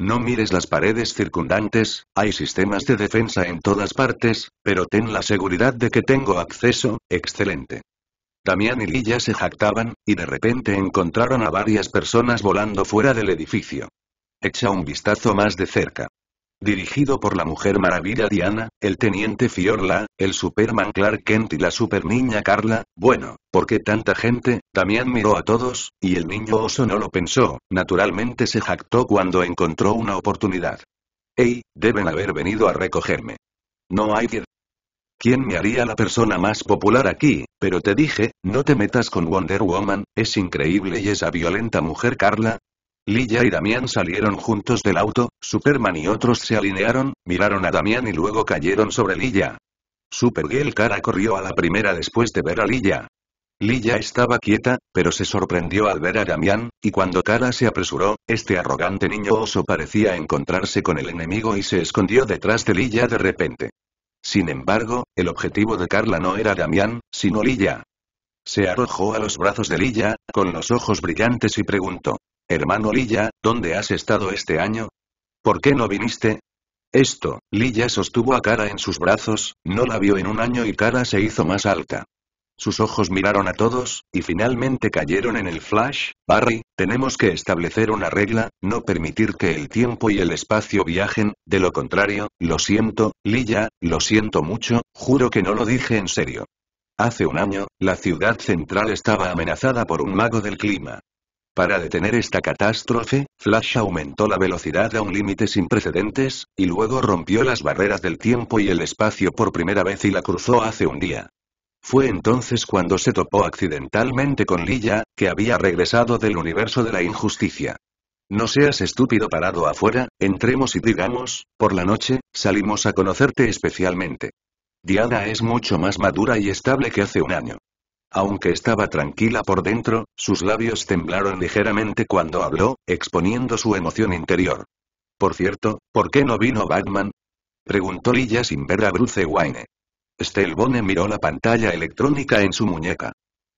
No mires las paredes circundantes, hay sistemas de defensa en todas partes, pero ten la seguridad de que tengo acceso, excelente. Damián y Lilla se jactaban, y de repente encontraron a varias personas volando fuera del edificio. Echa un vistazo más de cerca. Dirigido por la Mujer Maravilla Diana, el Teniente Fiorla, el Superman Clark Kent y la Superniña Carla, bueno, ¿por qué tanta gente? Damián miró a todos, y el niño oso no lo pensó, naturalmente se jactó cuando encontró una oportunidad. Ey, deben haber venido a recogerme. No hay que... ¿Quién me haría la persona más popular aquí? Pero te dije, no te metas con Wonder Woman, es increíble y esa violenta mujer Carla. Lilla y Damián salieron juntos del auto, Superman y otros se alinearon, miraron a Damián y luego cayeron sobre Lilla. Supergirl cara corrió a la primera después de ver a Lilla. Lilla estaba quieta, pero se sorprendió al ver a Damián, y cuando Cara se apresuró, este arrogante niño oso parecía encontrarse con el enemigo y se escondió detrás de Lilla de repente. Sin embargo, el objetivo de Carla no era Damián, sino Lilla. Se arrojó a los brazos de Lilla, con los ojos brillantes y preguntó. Hermano Lilla, ¿dónde has estado este año? ¿Por qué no viniste? Esto, Lilla sostuvo a Cara en sus brazos, no la vio en un año y Cara se hizo más alta. Sus ojos miraron a todos, y finalmente cayeron en el flash, Barry, tenemos que establecer una regla, no permitir que el tiempo y el espacio viajen, de lo contrario, lo siento, Lilla, lo siento mucho, juro que no lo dije en serio. Hace un año, la ciudad central estaba amenazada por un mago del clima. Para detener esta catástrofe, Flash aumentó la velocidad a un límite sin precedentes, y luego rompió las barreras del tiempo y el espacio por primera vez y la cruzó hace un día. Fue entonces cuando se topó accidentalmente con Lilla, que había regresado del universo de la injusticia. No seas estúpido parado afuera, entremos y digamos, por la noche, salimos a conocerte especialmente. Diana es mucho más madura y estable que hace un año. Aunque estaba tranquila por dentro, sus labios temblaron ligeramente cuando habló, exponiendo su emoción interior. Por cierto, ¿por qué no vino Batman? Preguntó Lilla sin ver a Bruce Wayne. Stelbone miró la pantalla electrónica en su muñeca.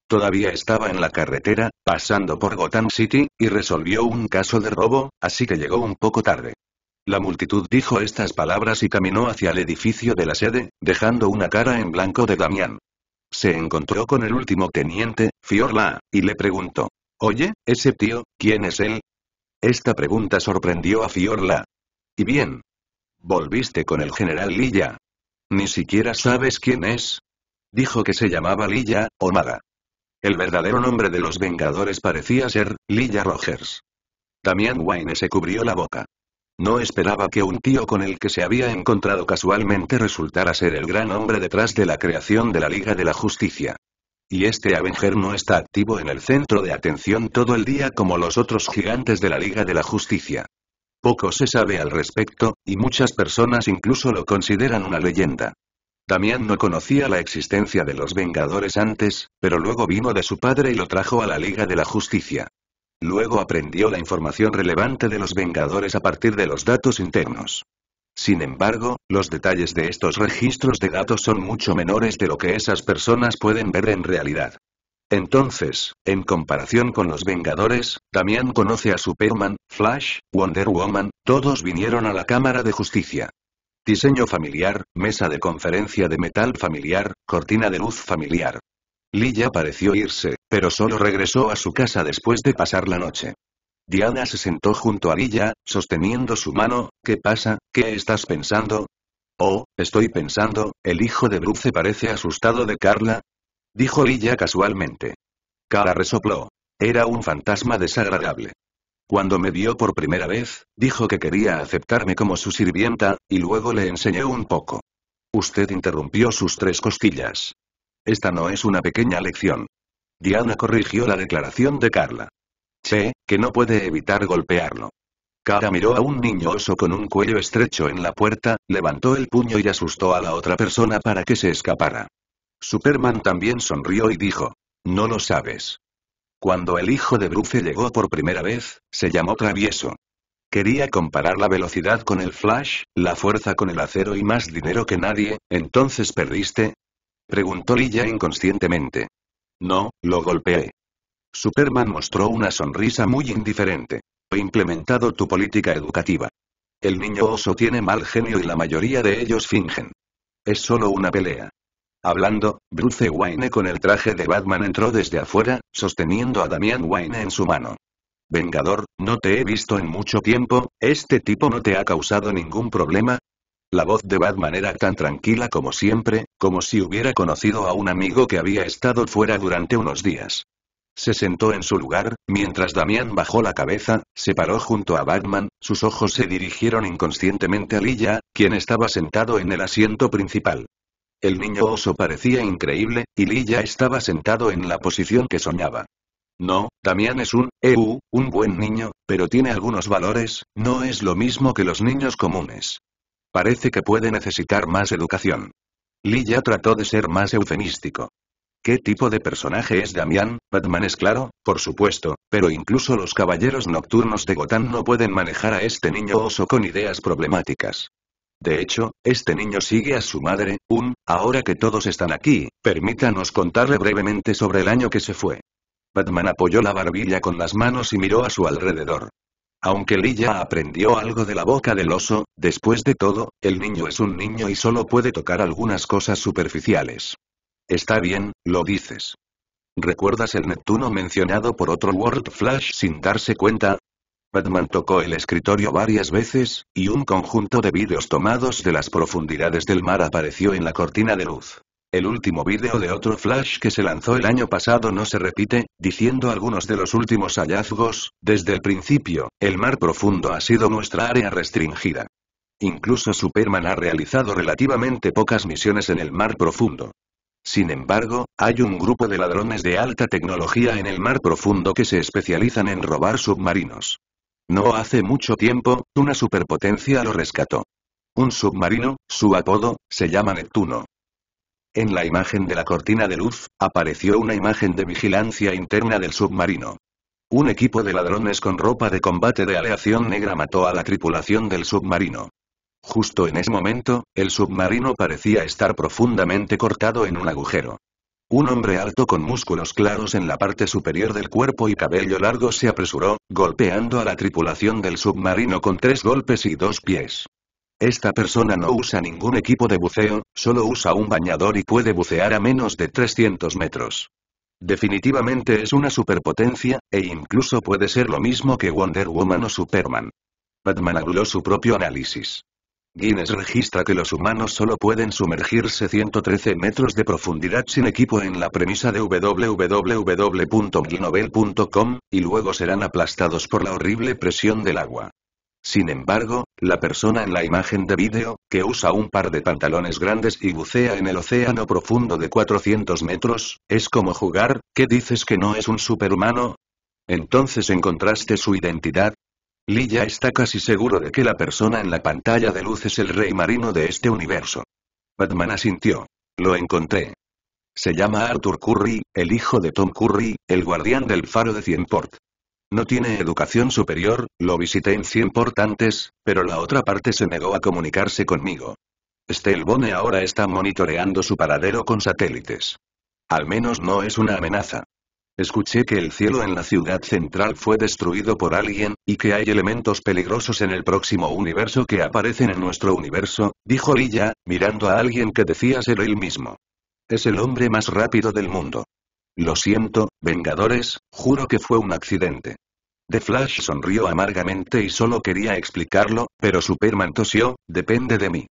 Todavía estaba en la carretera, pasando por Gotham City, y resolvió un caso de robo, así que llegó un poco tarde. La multitud dijo estas palabras y caminó hacia el edificio de la sede, dejando una cara en blanco de Damián. Se encontró con el último teniente, Fiorla, y le preguntó. Oye, ese tío, ¿quién es él? Esta pregunta sorprendió a Fiorla. ¿Y bien? ¿Volviste con el general Lilla? ¿Ni siquiera sabes quién es? Dijo que se llamaba Lilla, o El verdadero nombre de los Vengadores parecía ser, Lilla Rogers. Damian Wayne se cubrió la boca. No esperaba que un tío con el que se había encontrado casualmente resultara ser el gran hombre detrás de la creación de la Liga de la Justicia. Y este Avenger no está activo en el centro de atención todo el día como los otros gigantes de la Liga de la Justicia. Poco se sabe al respecto, y muchas personas incluso lo consideran una leyenda. Damián no conocía la existencia de los Vengadores antes, pero luego vino de su padre y lo trajo a la Liga de la Justicia. Luego aprendió la información relevante de los Vengadores a partir de los datos internos. Sin embargo, los detalles de estos registros de datos son mucho menores de lo que esas personas pueden ver en realidad. Entonces, en comparación con los Vengadores, Damián conoce a Superman, Flash, Wonder Woman, todos vinieron a la Cámara de Justicia. Diseño familiar, mesa de conferencia de metal familiar, cortina de luz familiar. Lilla pareció irse, pero solo regresó a su casa después de pasar la noche. Diana se sentó junto a Lilla, sosteniendo su mano, ¿qué pasa? ¿Qué estás pensando? Oh, estoy pensando, el hijo de Bruce parece asustado de Carla. Dijo Lilla casualmente. Cara resopló. Era un fantasma desagradable. Cuando me vio por primera vez, dijo que quería aceptarme como su sirvienta, y luego le enseñé un poco. Usted interrumpió sus tres costillas. Esta no es una pequeña lección. Diana corrigió la declaración de Carla. Che, que no puede evitar golpearlo. Cara miró a un niño oso con un cuello estrecho en la puerta, levantó el puño y asustó a la otra persona para que se escapara. Superman también sonrió y dijo. No lo sabes. Cuando el hijo de Bruce llegó por primera vez, se llamó travieso. Quería comparar la velocidad con el flash, la fuerza con el acero y más dinero que nadie, entonces perdiste, preguntó Lilla inconscientemente. No, lo golpeé. Superman mostró una sonrisa muy indiferente. He implementado tu política educativa. El niño oso tiene mal genio y la mayoría de ellos fingen. Es solo una pelea. Hablando, Bruce Wayne con el traje de Batman entró desde afuera, sosteniendo a Damian Wayne en su mano. Vengador, no te he visto en mucho tiempo, ¿este tipo no te ha causado ningún problema? La voz de Batman era tan tranquila como siempre, como si hubiera conocido a un amigo que había estado fuera durante unos días. Se sentó en su lugar, mientras Damián bajó la cabeza, se paró junto a Batman, sus ojos se dirigieron inconscientemente a Lilla, quien estaba sentado en el asiento principal. El niño oso parecía increíble, y Lee ya estaba sentado en la posición que soñaba. No, Damián es un, EU, eh, un buen niño, pero tiene algunos valores, no es lo mismo que los niños comunes. Parece que puede necesitar más educación. Lee ya trató de ser más eufemístico. ¿Qué tipo de personaje es Damián? Batman es claro, por supuesto, pero incluso los caballeros nocturnos de Gotham no pueden manejar a este niño oso con ideas problemáticas. De hecho, este niño sigue a su madre, un, ahora que todos están aquí, permítanos contarle brevemente sobre el año que se fue. Batman apoyó la barbilla con las manos y miró a su alrededor. Aunque Lilla aprendió algo de la boca del oso, después de todo, el niño es un niño y solo puede tocar algunas cosas superficiales. Está bien, lo dices. ¿Recuerdas el Neptuno mencionado por otro World Flash sin darse cuenta? Batman tocó el escritorio varias veces, y un conjunto de vídeos tomados de las profundidades del mar apareció en la cortina de luz. El último vídeo de otro Flash que se lanzó el año pasado no se repite, diciendo algunos de los últimos hallazgos, desde el principio, el mar profundo ha sido nuestra área restringida. Incluso Superman ha realizado relativamente pocas misiones en el mar profundo. Sin embargo, hay un grupo de ladrones de alta tecnología en el mar profundo que se especializan en robar submarinos. No hace mucho tiempo, una superpotencia lo rescató. Un submarino, su apodo, se llama Neptuno. En la imagen de la cortina de luz, apareció una imagen de vigilancia interna del submarino. Un equipo de ladrones con ropa de combate de aleación negra mató a la tripulación del submarino. Justo en ese momento, el submarino parecía estar profundamente cortado en un agujero. Un hombre alto con músculos claros en la parte superior del cuerpo y cabello largo se apresuró, golpeando a la tripulación del submarino con tres golpes y dos pies. Esta persona no usa ningún equipo de buceo, solo usa un bañador y puede bucear a menos de 300 metros. Definitivamente es una superpotencia, e incluso puede ser lo mismo que Wonder Woman o Superman. Batman habló su propio análisis. Guinness registra que los humanos solo pueden sumergirse 113 metros de profundidad sin equipo en la premisa de www.glinobel.com, y luego serán aplastados por la horrible presión del agua. Sin embargo, la persona en la imagen de vídeo, que usa un par de pantalones grandes y bucea en el océano profundo de 400 metros, es como jugar, ¿qué dices que no es un superhumano? Entonces encontraste su identidad, Lee ya está casi seguro de que la persona en la pantalla de luz es el rey marino de este universo. Batman asintió. Lo encontré. Se llama Arthur Curry, el hijo de Tom Curry, el guardián del faro de Cienport. No tiene educación superior, lo visité en Cienport antes, pero la otra parte se negó a comunicarse conmigo. Stelbone ahora está monitoreando su paradero con satélites. Al menos no es una amenaza. Escuché que el cielo en la ciudad central fue destruido por alguien, y que hay elementos peligrosos en el próximo universo que aparecen en nuestro universo, dijo Lilla, mirando a alguien que decía ser él mismo. Es el hombre más rápido del mundo. Lo siento, Vengadores, juro que fue un accidente. The Flash sonrió amargamente y solo quería explicarlo, pero Superman tosió, depende de mí.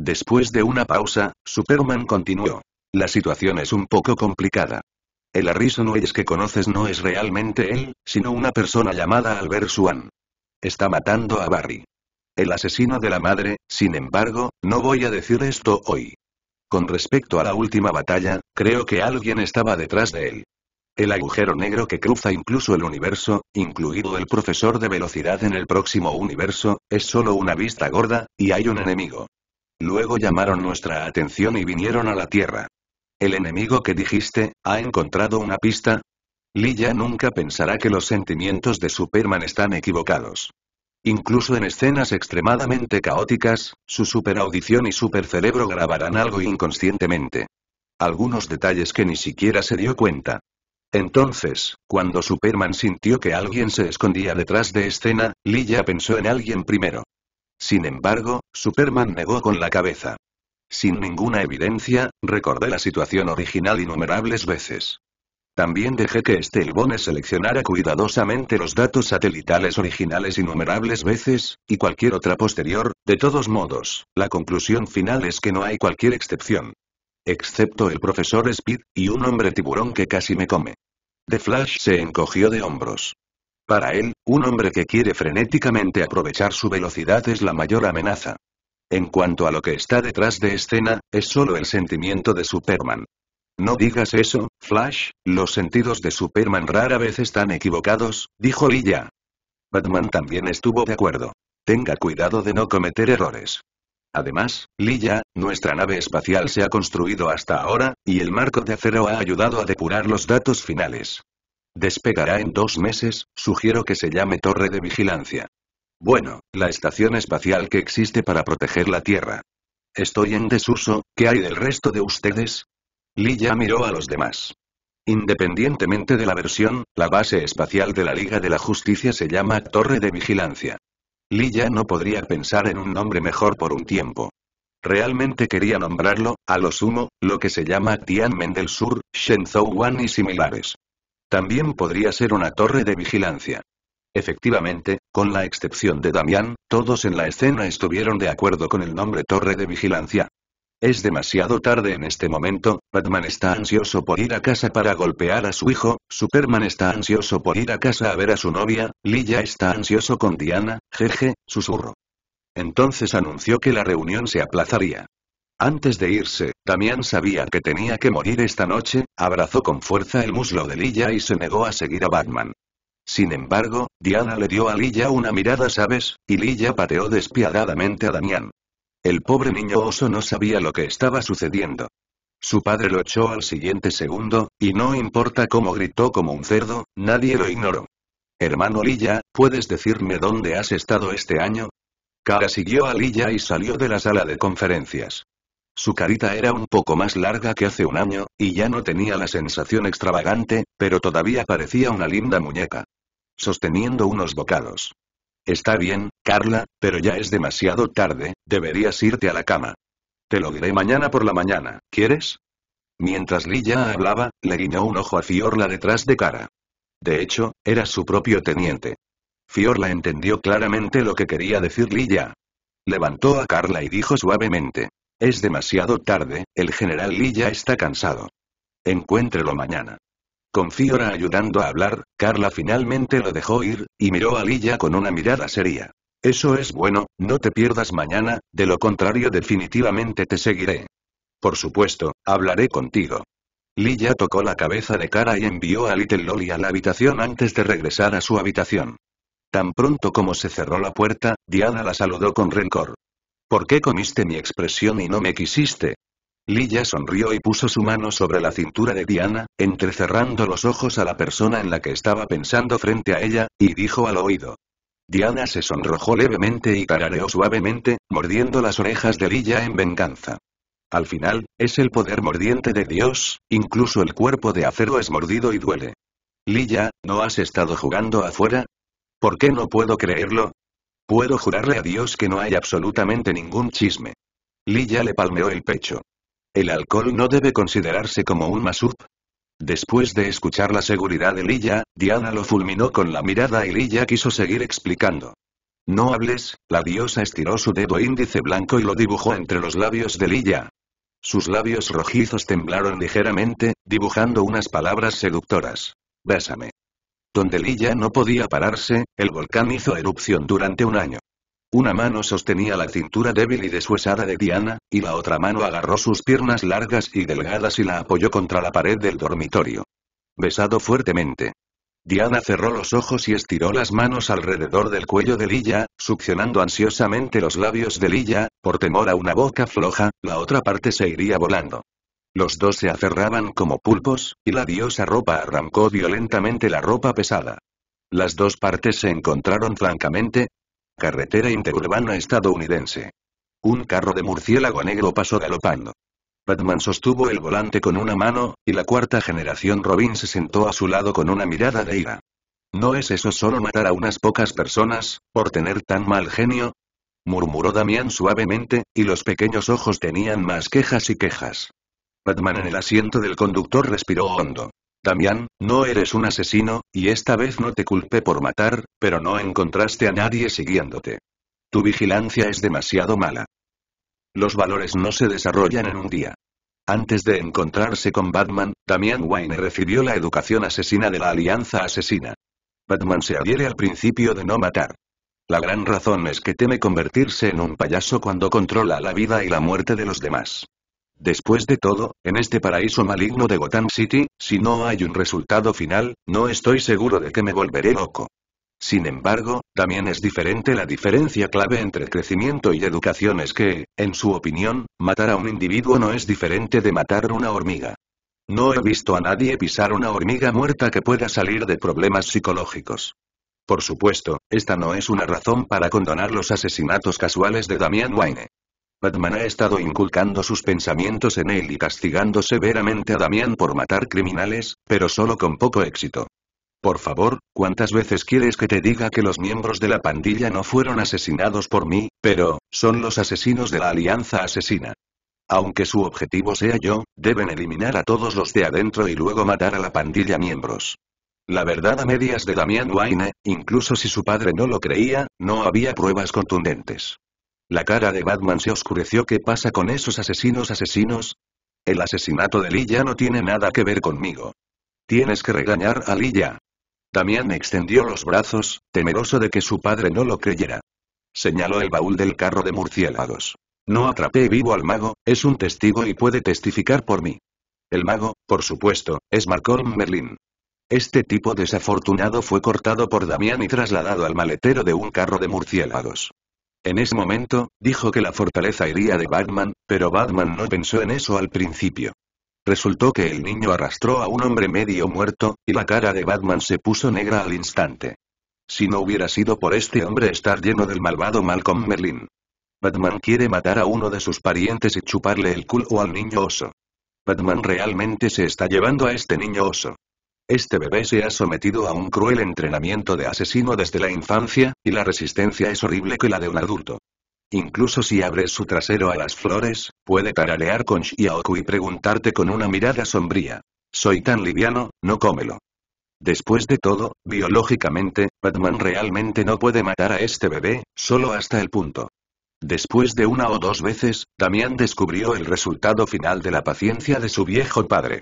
Después de una pausa, Superman continuó. La situación es un poco complicada. El Harrison que conoces no es realmente él, sino una persona llamada Albert Swan. Está matando a Barry. El asesino de la madre, sin embargo, no voy a decir esto hoy. Con respecto a la última batalla, creo que alguien estaba detrás de él. El agujero negro que cruza incluso el universo, incluido el profesor de velocidad en el próximo universo, es solo una vista gorda, y hay un enemigo. Luego llamaron nuestra atención y vinieron a la Tierra. ¿El enemigo que dijiste, ha encontrado una pista? Lilla nunca pensará que los sentimientos de Superman están equivocados. Incluso en escenas extremadamente caóticas, su superaudición y supercerebro grabarán algo inconscientemente. Algunos detalles que ni siquiera se dio cuenta. Entonces, cuando Superman sintió que alguien se escondía detrás de escena, Lilla pensó en alguien primero. Sin embargo, Superman negó con la cabeza. Sin ninguna evidencia, recordé la situación original innumerables veces. También dejé que Stelbone este seleccionara cuidadosamente los datos satelitales originales innumerables veces, y cualquier otra posterior, de todos modos, la conclusión final es que no hay cualquier excepción. Excepto el profesor Speed, y un hombre tiburón que casi me come. The Flash se encogió de hombros. Para él, un hombre que quiere frenéticamente aprovechar su velocidad es la mayor amenaza. En cuanto a lo que está detrás de escena, es solo el sentimiento de Superman. No digas eso, Flash, los sentidos de Superman rara vez están equivocados, dijo Lilla. Batman también estuvo de acuerdo. Tenga cuidado de no cometer errores. Además, Lilla, nuestra nave espacial se ha construido hasta ahora, y el marco de acero ha ayudado a depurar los datos finales. Despegará en dos meses, sugiero que se llame torre de vigilancia. Bueno, la estación espacial que existe para proteger la Tierra. Estoy en desuso, ¿qué hay del resto de ustedes? Li ya miró a los demás. Independientemente de la versión, la base espacial de la Liga de la Justicia se llama Torre de Vigilancia. Li ya no podría pensar en un nombre mejor por un tiempo. Realmente quería nombrarlo, a lo sumo, lo que se llama Tianmen del Sur, Shenzhou Wan y similares. También podría ser una torre de vigilancia. Efectivamente, con la excepción de Damián, todos en la escena estuvieron de acuerdo con el nombre Torre de Vigilancia. Es demasiado tarde en este momento, Batman está ansioso por ir a casa para golpear a su hijo, Superman está ansioso por ir a casa a ver a su novia, lilla está ansioso con Diana, jeje, susurro. Entonces anunció que la reunión se aplazaría. Antes de irse, Damián sabía que tenía que morir esta noche, abrazó con fuerza el muslo de Lilla y se negó a seguir a Batman. Sin embargo, Diana le dio a Lilla una mirada, ¿sabes? Y Lilla pateó despiadadamente a Damián. El pobre niño oso no sabía lo que estaba sucediendo. Su padre lo echó al siguiente segundo, y no importa cómo gritó como un cerdo, nadie lo ignoró. Hermano Lilla, ¿puedes decirme dónde has estado este año? Kara siguió a Lilla y salió de la sala de conferencias. Su carita era un poco más larga que hace un año, y ya no tenía la sensación extravagante, pero todavía parecía una linda muñeca. Sosteniendo unos bocados. Está bien, Carla, pero ya es demasiado tarde, deberías irte a la cama. Te lo diré mañana por la mañana, ¿quieres? Mientras Lilla hablaba, le guiñó un ojo a Fiorla detrás de cara. De hecho, era su propio teniente. Fiorla entendió claramente lo que quería decir Lilla. Levantó a Carla y dijo suavemente, es demasiado tarde, el general Lilla está cansado. Encuéntrelo mañana. Con Fiora ayudando a hablar, Carla finalmente lo dejó ir, y miró a Lilla con una mirada seria. Eso es bueno, no te pierdas mañana, de lo contrario definitivamente te seguiré. Por supuesto, hablaré contigo. Lilla tocó la cabeza de cara y envió a Little Loli a la habitación antes de regresar a su habitación. Tan pronto como se cerró la puerta, Diana la saludó con rencor. ¿Por qué comiste mi expresión y no me quisiste? Lilla sonrió y puso su mano sobre la cintura de Diana, entrecerrando los ojos a la persona en la que estaba pensando frente a ella, y dijo al oído. Diana se sonrojó levemente y tarareó suavemente, mordiendo las orejas de Lilla en venganza. Al final, es el poder mordiente de Dios, incluso el cuerpo de acero es mordido y duele. Lilla, ¿no has estado jugando afuera? ¿Por qué no puedo creerlo? Puedo jurarle a Dios que no hay absolutamente ningún chisme. Lilla le palmeó el pecho. El alcohol no debe considerarse como un masup. Después de escuchar la seguridad de Lilla, Diana lo fulminó con la mirada y Lilla quiso seguir explicando. No hables, la diosa estiró su dedo índice blanco y lo dibujó entre los labios de Lilla. Sus labios rojizos temblaron ligeramente, dibujando unas palabras seductoras. Bésame. Donde Lilla no podía pararse, el volcán hizo erupción durante un año. Una mano sostenía la cintura débil y deshuesada de Diana, y la otra mano agarró sus piernas largas y delgadas y la apoyó contra la pared del dormitorio. Besado fuertemente. Diana cerró los ojos y estiró las manos alrededor del cuello de Lilla, succionando ansiosamente los labios de Lilla, por temor a una boca floja, la otra parte se iría volando. Los dos se aferraban como pulpos, y la diosa ropa arrancó violentamente la ropa pesada. Las dos partes se encontraron francamente. Carretera interurbana estadounidense. Un carro de murciélago negro pasó galopando. Batman sostuvo el volante con una mano, y la cuarta generación Robin se sentó a su lado con una mirada de ira. ¿No es eso solo matar a unas pocas personas, por tener tan mal genio? murmuró Damián suavemente, y los pequeños ojos tenían más quejas y quejas. Batman en el asiento del conductor respiró hondo. Damian, no eres un asesino, y esta vez no te culpé por matar, pero no encontraste a nadie siguiéndote. Tu vigilancia es demasiado mala. Los valores no se desarrollan en un día. Antes de encontrarse con Batman, Damian Wayne recibió la educación asesina de la Alianza Asesina. Batman se adhiere al principio de no matar. La gran razón es que teme convertirse en un payaso cuando controla la vida y la muerte de los demás. Después de todo, en este paraíso maligno de Gotham City, si no hay un resultado final, no estoy seguro de que me volveré loco. Sin embargo, también es diferente la diferencia clave entre crecimiento y educación es que, en su opinión, matar a un individuo no es diferente de matar una hormiga. No he visto a nadie pisar una hormiga muerta que pueda salir de problemas psicológicos. Por supuesto, esta no es una razón para condonar los asesinatos casuales de Damian Wayne. Batman ha estado inculcando sus pensamientos en él y castigando severamente a Damián por matar criminales, pero solo con poco éxito. Por favor, ¿cuántas veces quieres que te diga que los miembros de la pandilla no fueron asesinados por mí, pero, son los asesinos de la Alianza Asesina? Aunque su objetivo sea yo, deben eliminar a todos los de adentro y luego matar a la pandilla miembros. La verdad a medias de Damián Wayne, incluso si su padre no lo creía, no había pruebas contundentes. La cara de Batman se oscureció. ¿Qué pasa con esos asesinos asesinos? El asesinato de Lilla no tiene nada que ver conmigo. Tienes que regañar a Lilla. Damián extendió los brazos, temeroso de que su padre no lo creyera. Señaló el baúl del carro de murciélagos. No atrapé vivo al mago, es un testigo y puede testificar por mí. El mago, por supuesto, es Malcolm Merlin. Este tipo desafortunado fue cortado por Damián y trasladado al maletero de un carro de murciélagos. En ese momento, dijo que la fortaleza iría de Batman, pero Batman no pensó en eso al principio. Resultó que el niño arrastró a un hombre medio muerto, y la cara de Batman se puso negra al instante. Si no hubiera sido por este hombre estar lleno del malvado Malcolm Merlin. Batman quiere matar a uno de sus parientes y chuparle el culo al niño oso. Batman realmente se está llevando a este niño oso. Este bebé se ha sometido a un cruel entrenamiento de asesino desde la infancia, y la resistencia es horrible que la de un adulto. Incluso si abres su trasero a las flores, puede tararear con Shiaoku y preguntarte con una mirada sombría. Soy tan liviano, no cómelo. Después de todo, biológicamente, Batman realmente no puede matar a este bebé, solo hasta el punto. Después de una o dos veces, Damián descubrió el resultado final de la paciencia de su viejo padre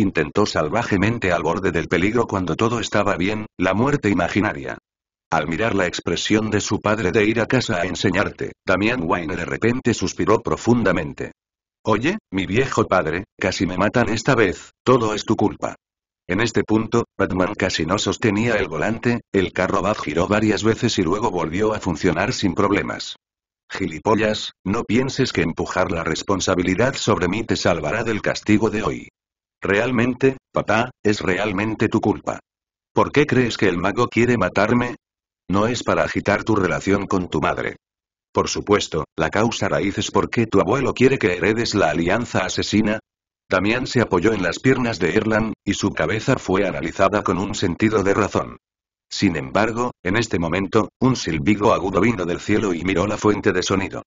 intentó salvajemente al borde del peligro cuando todo estaba bien, la muerte imaginaria. Al mirar la expresión de su padre de ir a casa a enseñarte, Damian Wayne de repente suspiró profundamente. Oye, mi viejo padre, casi me matan esta vez, todo es tu culpa. En este punto, Batman casi no sostenía el volante, el carro Bat giró varias veces y luego volvió a funcionar sin problemas. Gilipollas, no pienses que empujar la responsabilidad sobre mí te salvará del castigo de hoy. Realmente, papá, es realmente tu culpa. ¿Por qué crees que el mago quiere matarme? No es para agitar tu relación con tu madre. Por supuesto, la causa raíz es por qué tu abuelo quiere que heredes la alianza asesina. Damián se apoyó en las piernas de Erlan, y su cabeza fue analizada con un sentido de razón. Sin embargo, en este momento, un silbido agudo vino del cielo y miró la fuente de sonido.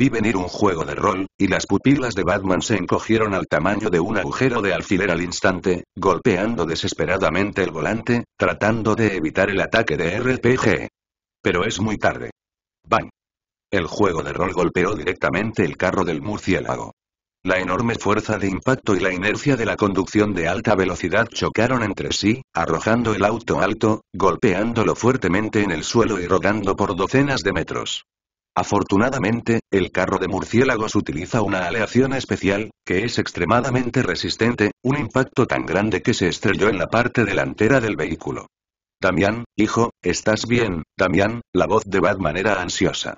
Vi venir un juego de rol, y las pupilas de Batman se encogieron al tamaño de un agujero de alfiler al instante, golpeando desesperadamente el volante, tratando de evitar el ataque de RPG. Pero es muy tarde. Bang. El juego de rol golpeó directamente el carro del murciélago. La enorme fuerza de impacto y la inercia de la conducción de alta velocidad chocaron entre sí, arrojando el auto alto, golpeándolo fuertemente en el suelo y rodando por docenas de metros. Afortunadamente, el carro de murciélagos utiliza una aleación especial, que es extremadamente resistente, un impacto tan grande que se estrelló en la parte delantera del vehículo. Damián, hijo, ¿estás bien? Damián, la voz de Batman era ansiosa.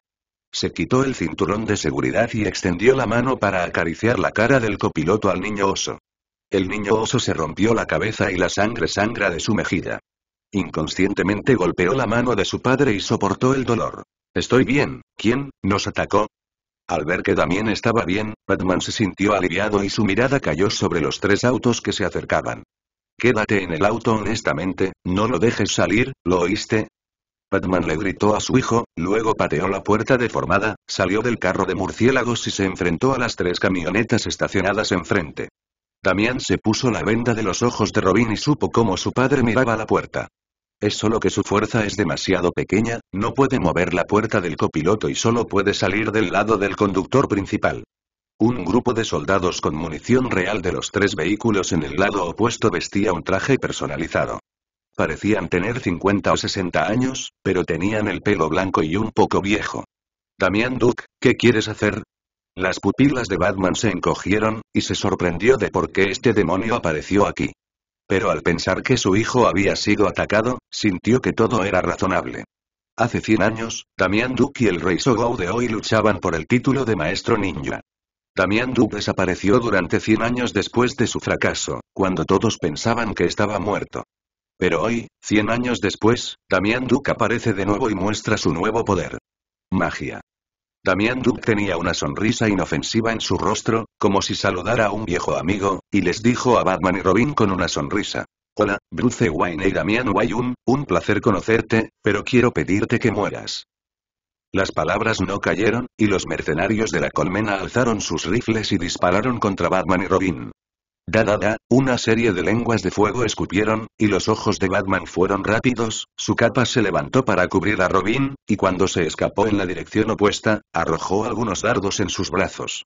Se quitó el cinturón de seguridad y extendió la mano para acariciar la cara del copiloto al niño oso. El niño oso se rompió la cabeza y la sangre sangra de su mejilla. Inconscientemente golpeó la mano de su padre y soportó el dolor. Estoy bien, ¿quién nos atacó? Al ver que Damián estaba bien, Batman se sintió aliviado y su mirada cayó sobre los tres autos que se acercaban. Quédate en el auto honestamente, no lo dejes salir, ¿lo oíste? Batman le gritó a su hijo, luego pateó la puerta deformada, salió del carro de murciélagos y se enfrentó a las tres camionetas estacionadas enfrente. Damián se puso la venda de los ojos de Robin y supo cómo su padre miraba la puerta. Es solo que su fuerza es demasiado pequeña, no puede mover la puerta del copiloto y solo puede salir del lado del conductor principal. Un grupo de soldados con munición real de los tres vehículos en el lado opuesto vestía un traje personalizado. Parecían tener 50 o 60 años, pero tenían el pelo blanco y un poco viejo. Damián Duke, ¿qué quieres hacer? Las pupilas de Batman se encogieron, y se sorprendió de por qué este demonio apareció aquí pero al pensar que su hijo había sido atacado, sintió que todo era razonable. Hace 100 años, Damián Duke y el rey Sogou de hoy luchaban por el título de maestro ninja. Damián Duke desapareció durante 100 años después de su fracaso, cuando todos pensaban que estaba muerto. Pero hoy, 100 años después, Damián Duke aparece de nuevo y muestra su nuevo poder. Magia. Damián Duke tenía una sonrisa inofensiva en su rostro, como si saludara a un viejo amigo, y les dijo a Batman y Robin con una sonrisa. Hola, Bruce Wayne y Damián Wayne, un placer conocerte, pero quiero pedirte que mueras. Las palabras no cayeron, y los mercenarios de la colmena alzaron sus rifles y dispararon contra Batman y Robin. Da da da, una serie de lenguas de fuego escupieron, y los ojos de Batman fueron rápidos, su capa se levantó para cubrir a Robin, y cuando se escapó en la dirección opuesta, arrojó algunos dardos en sus brazos.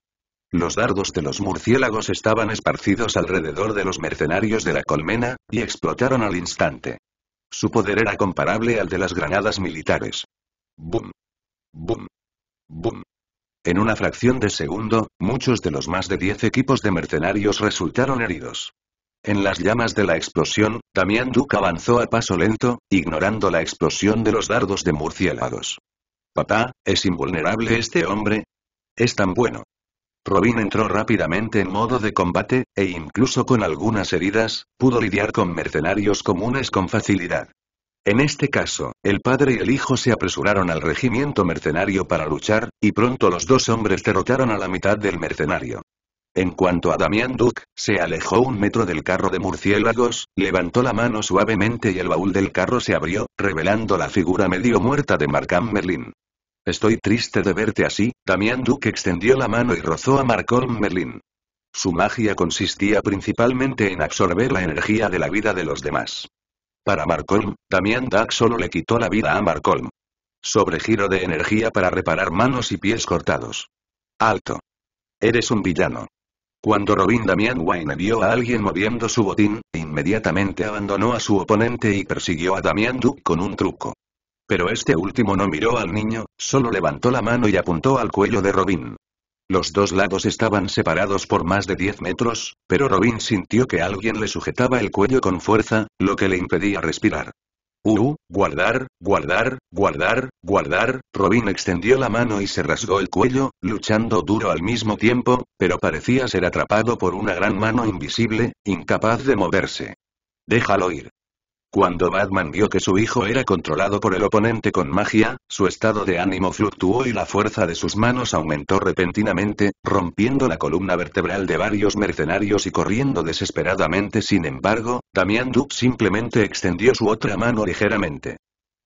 Los dardos de los murciélagos estaban esparcidos alrededor de los mercenarios de la colmena, y explotaron al instante. Su poder era comparable al de las granadas militares. Boom. Boom. Boom. En una fracción de segundo, muchos de los más de 10 equipos de mercenarios resultaron heridos. En las llamas de la explosión, Damián Duke avanzó a paso lento, ignorando la explosión de los dardos de murciélagos. Papá, ¿es invulnerable este hombre? Es tan bueno. Robin entró rápidamente en modo de combate, e incluso con algunas heridas, pudo lidiar con mercenarios comunes con facilidad. En este caso, el padre y el hijo se apresuraron al regimiento mercenario para luchar, y pronto los dos hombres derrotaron a la mitad del mercenario. En cuanto a Damián Duke, se alejó un metro del carro de murciélagos, levantó la mano suavemente y el baúl del carro se abrió, revelando la figura medio muerta de Markham Merlin. Estoy triste de verte así, Damián Duke extendió la mano y rozó a Markham Merlin. Su magia consistía principalmente en absorber la energía de la vida de los demás. Para Marcolm, Damián Duck solo le quitó la vida a Marcolm. giro de energía para reparar manos y pies cortados. Alto. Eres un villano. Cuando Robin Damian Wayne vio a alguien moviendo su botín, inmediatamente abandonó a su oponente y persiguió a Damian Duck con un truco. Pero este último no miró al niño, solo levantó la mano y apuntó al cuello de Robin. Los dos lados estaban separados por más de 10 metros, pero Robin sintió que alguien le sujetaba el cuello con fuerza, lo que le impedía respirar. Uh, guardar, guardar, guardar, guardar. Robin extendió la mano y se rasgó el cuello, luchando duro al mismo tiempo, pero parecía ser atrapado por una gran mano invisible, incapaz de moverse. Déjalo ir. Cuando Batman vio que su hijo era controlado por el oponente con magia, su estado de ánimo fluctuó y la fuerza de sus manos aumentó repentinamente, rompiendo la columna vertebral de varios mercenarios y corriendo desesperadamente. Sin embargo, Damian Duke simplemente extendió su otra mano ligeramente.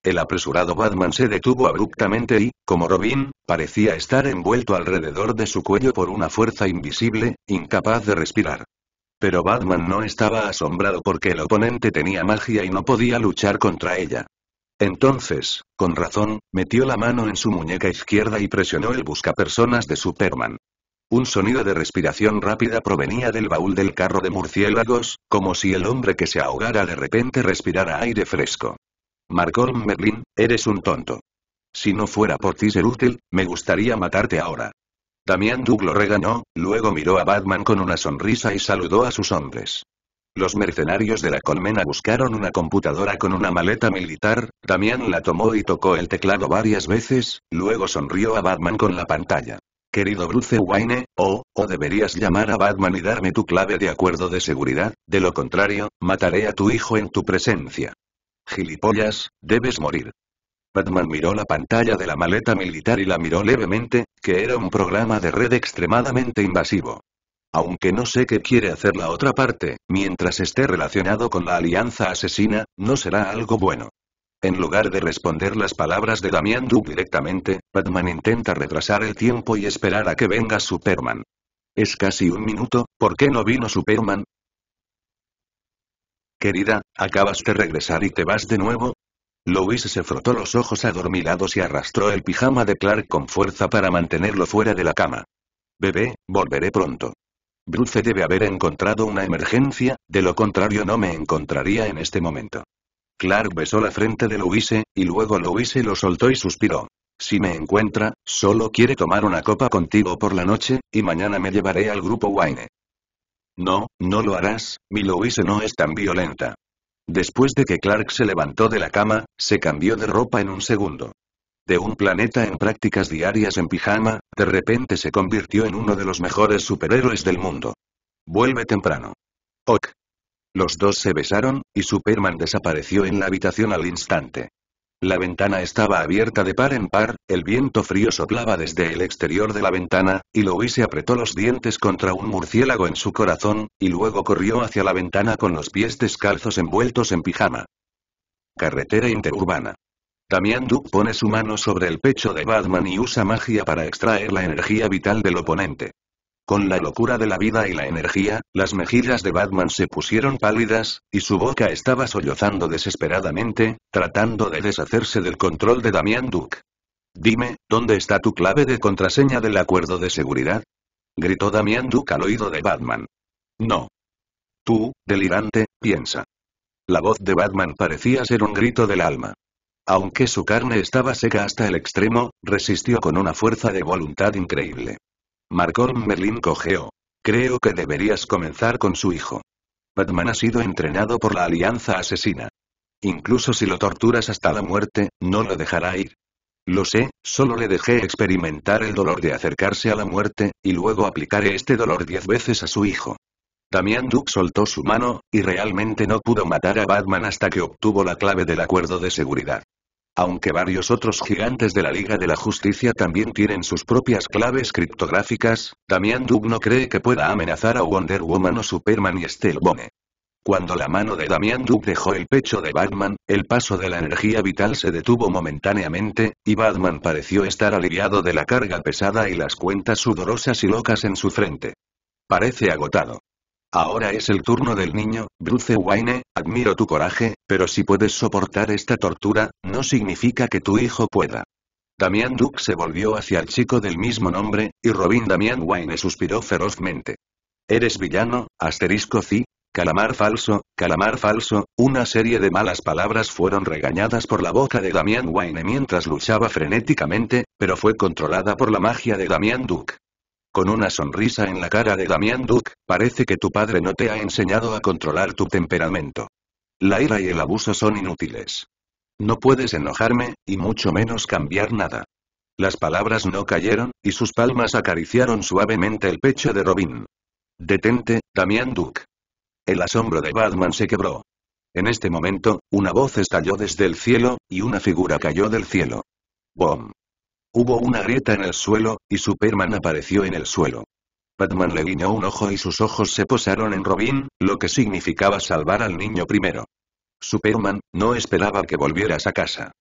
El apresurado Batman se detuvo abruptamente y, como Robin, parecía estar envuelto alrededor de su cuello por una fuerza invisible, incapaz de respirar. Pero Batman no estaba asombrado porque el oponente tenía magia y no podía luchar contra ella. Entonces, con razón, metió la mano en su muñeca izquierda y presionó el personas de Superman. Un sonido de respiración rápida provenía del baúl del carro de murciélagos, como si el hombre que se ahogara de repente respirara aire fresco. Marcón Merlin, eres un tonto. Si no fuera por ti ser útil, me gustaría matarte ahora. Damián Duglo regañó, luego miró a Batman con una sonrisa y saludó a sus hombres. Los mercenarios de la colmena buscaron una computadora con una maleta militar, Damián la tomó y tocó el teclado varias veces, luego sonrió a Batman con la pantalla. Querido Bruce Wayne, o, o deberías llamar a Batman y darme tu clave de acuerdo de seguridad, de lo contrario, mataré a tu hijo en tu presencia. Gilipollas, debes morir. Batman miró la pantalla de la maleta militar y la miró levemente, que era un programa de red extremadamente invasivo. Aunque no sé qué quiere hacer la otra parte, mientras esté relacionado con la alianza asesina, no será algo bueno. En lugar de responder las palabras de Damian Duke directamente, Batman intenta retrasar el tiempo y esperar a que venga Superman. Es casi un minuto, ¿por qué no vino Superman? Querida, ¿acabas de regresar y te vas de nuevo? Louise se frotó los ojos adormilados y arrastró el pijama de Clark con fuerza para mantenerlo fuera de la cama. Bebé, volveré pronto. Bruce debe haber encontrado una emergencia, de lo contrario no me encontraría en este momento. Clark besó la frente de Louise, y luego Louise lo soltó y suspiró. Si me encuentra, solo quiere tomar una copa contigo por la noche, y mañana me llevaré al grupo Wine. No, no lo harás, mi Louise no es tan violenta. Después de que Clark se levantó de la cama, se cambió de ropa en un segundo. De un planeta en prácticas diarias en pijama, de repente se convirtió en uno de los mejores superhéroes del mundo. Vuelve temprano. Ok. Los dos se besaron, y Superman desapareció en la habitación al instante. La ventana estaba abierta de par en par, el viento frío soplaba desde el exterior de la ventana, y Louis se apretó los dientes contra un murciélago en su corazón, y luego corrió hacia la ventana con los pies descalzos envueltos en pijama. Carretera interurbana. Damián Duke pone su mano sobre el pecho de Batman y usa magia para extraer la energía vital del oponente. Con la locura de la vida y la energía, las mejillas de Batman se pusieron pálidas, y su boca estaba sollozando desesperadamente, tratando de deshacerse del control de Damián Duke. Dime, ¿dónde está tu clave de contraseña del acuerdo de seguridad? gritó Damián Duke al oído de Batman. No. Tú, delirante, piensa. La voz de Batman parecía ser un grito del alma. Aunque su carne estaba seca hasta el extremo, resistió con una fuerza de voluntad increíble. Marcón Merlin cojeó. Creo que deberías comenzar con su hijo. Batman ha sido entrenado por la Alianza Asesina. Incluso si lo torturas hasta la muerte, no lo dejará ir. Lo sé, solo le dejé experimentar el dolor de acercarse a la muerte, y luego aplicaré este dolor diez veces a su hijo. Damián Duke soltó su mano, y realmente no pudo matar a Batman hasta que obtuvo la clave del acuerdo de seguridad. Aunque varios otros gigantes de la Liga de la Justicia también tienen sus propias claves criptográficas, Damian Duke no cree que pueda amenazar a Wonder Woman o Superman y Stellbone. Cuando la mano de Damian Duke dejó el pecho de Batman, el paso de la energía vital se detuvo momentáneamente, y Batman pareció estar aliviado de la carga pesada y las cuentas sudorosas y locas en su frente. Parece agotado. Ahora es el turno del niño, Bruce Wayne, admiro tu coraje, pero si puedes soportar esta tortura, no significa que tu hijo pueda. Damian Duke se volvió hacia el chico del mismo nombre, y Robin Damian Wayne suspiró ferozmente. Eres villano, asterisco sí, calamar falso, calamar falso, una serie de malas palabras fueron regañadas por la boca de Damian Wayne mientras luchaba frenéticamente, pero fue controlada por la magia de Damian Duke. Con una sonrisa en la cara de Damián Duke, parece que tu padre no te ha enseñado a controlar tu temperamento. La ira y el abuso son inútiles. No puedes enojarme, y mucho menos cambiar nada. Las palabras no cayeron, y sus palmas acariciaron suavemente el pecho de Robin. Detente, Damián Duke. El asombro de Batman se quebró. En este momento, una voz estalló desde el cielo, y una figura cayó del cielo. ¡Bom! Hubo una grieta en el suelo, y Superman apareció en el suelo. Batman le guiñó un ojo y sus ojos se posaron en Robin, lo que significaba salvar al niño primero. Superman, no esperaba que volvieras a casa.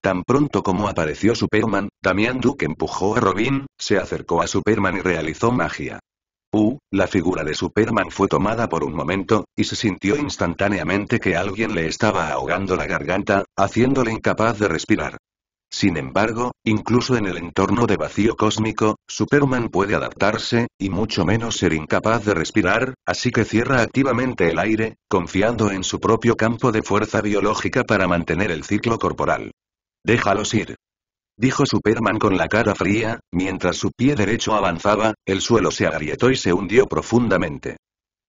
Tan pronto como apareció Superman, Damian Duke empujó a Robin, se acercó a Superman y realizó magia. Uh, la figura de Superman fue tomada por un momento, y se sintió instantáneamente que alguien le estaba ahogando la garganta, haciéndole incapaz de respirar. Sin embargo, incluso en el entorno de vacío cósmico, Superman puede adaptarse, y mucho menos ser incapaz de respirar, así que cierra activamente el aire, confiando en su propio campo de fuerza biológica para mantener el ciclo corporal. Déjalos ir. Dijo Superman con la cara fría, mientras su pie derecho avanzaba, el suelo se agrietó y se hundió profundamente.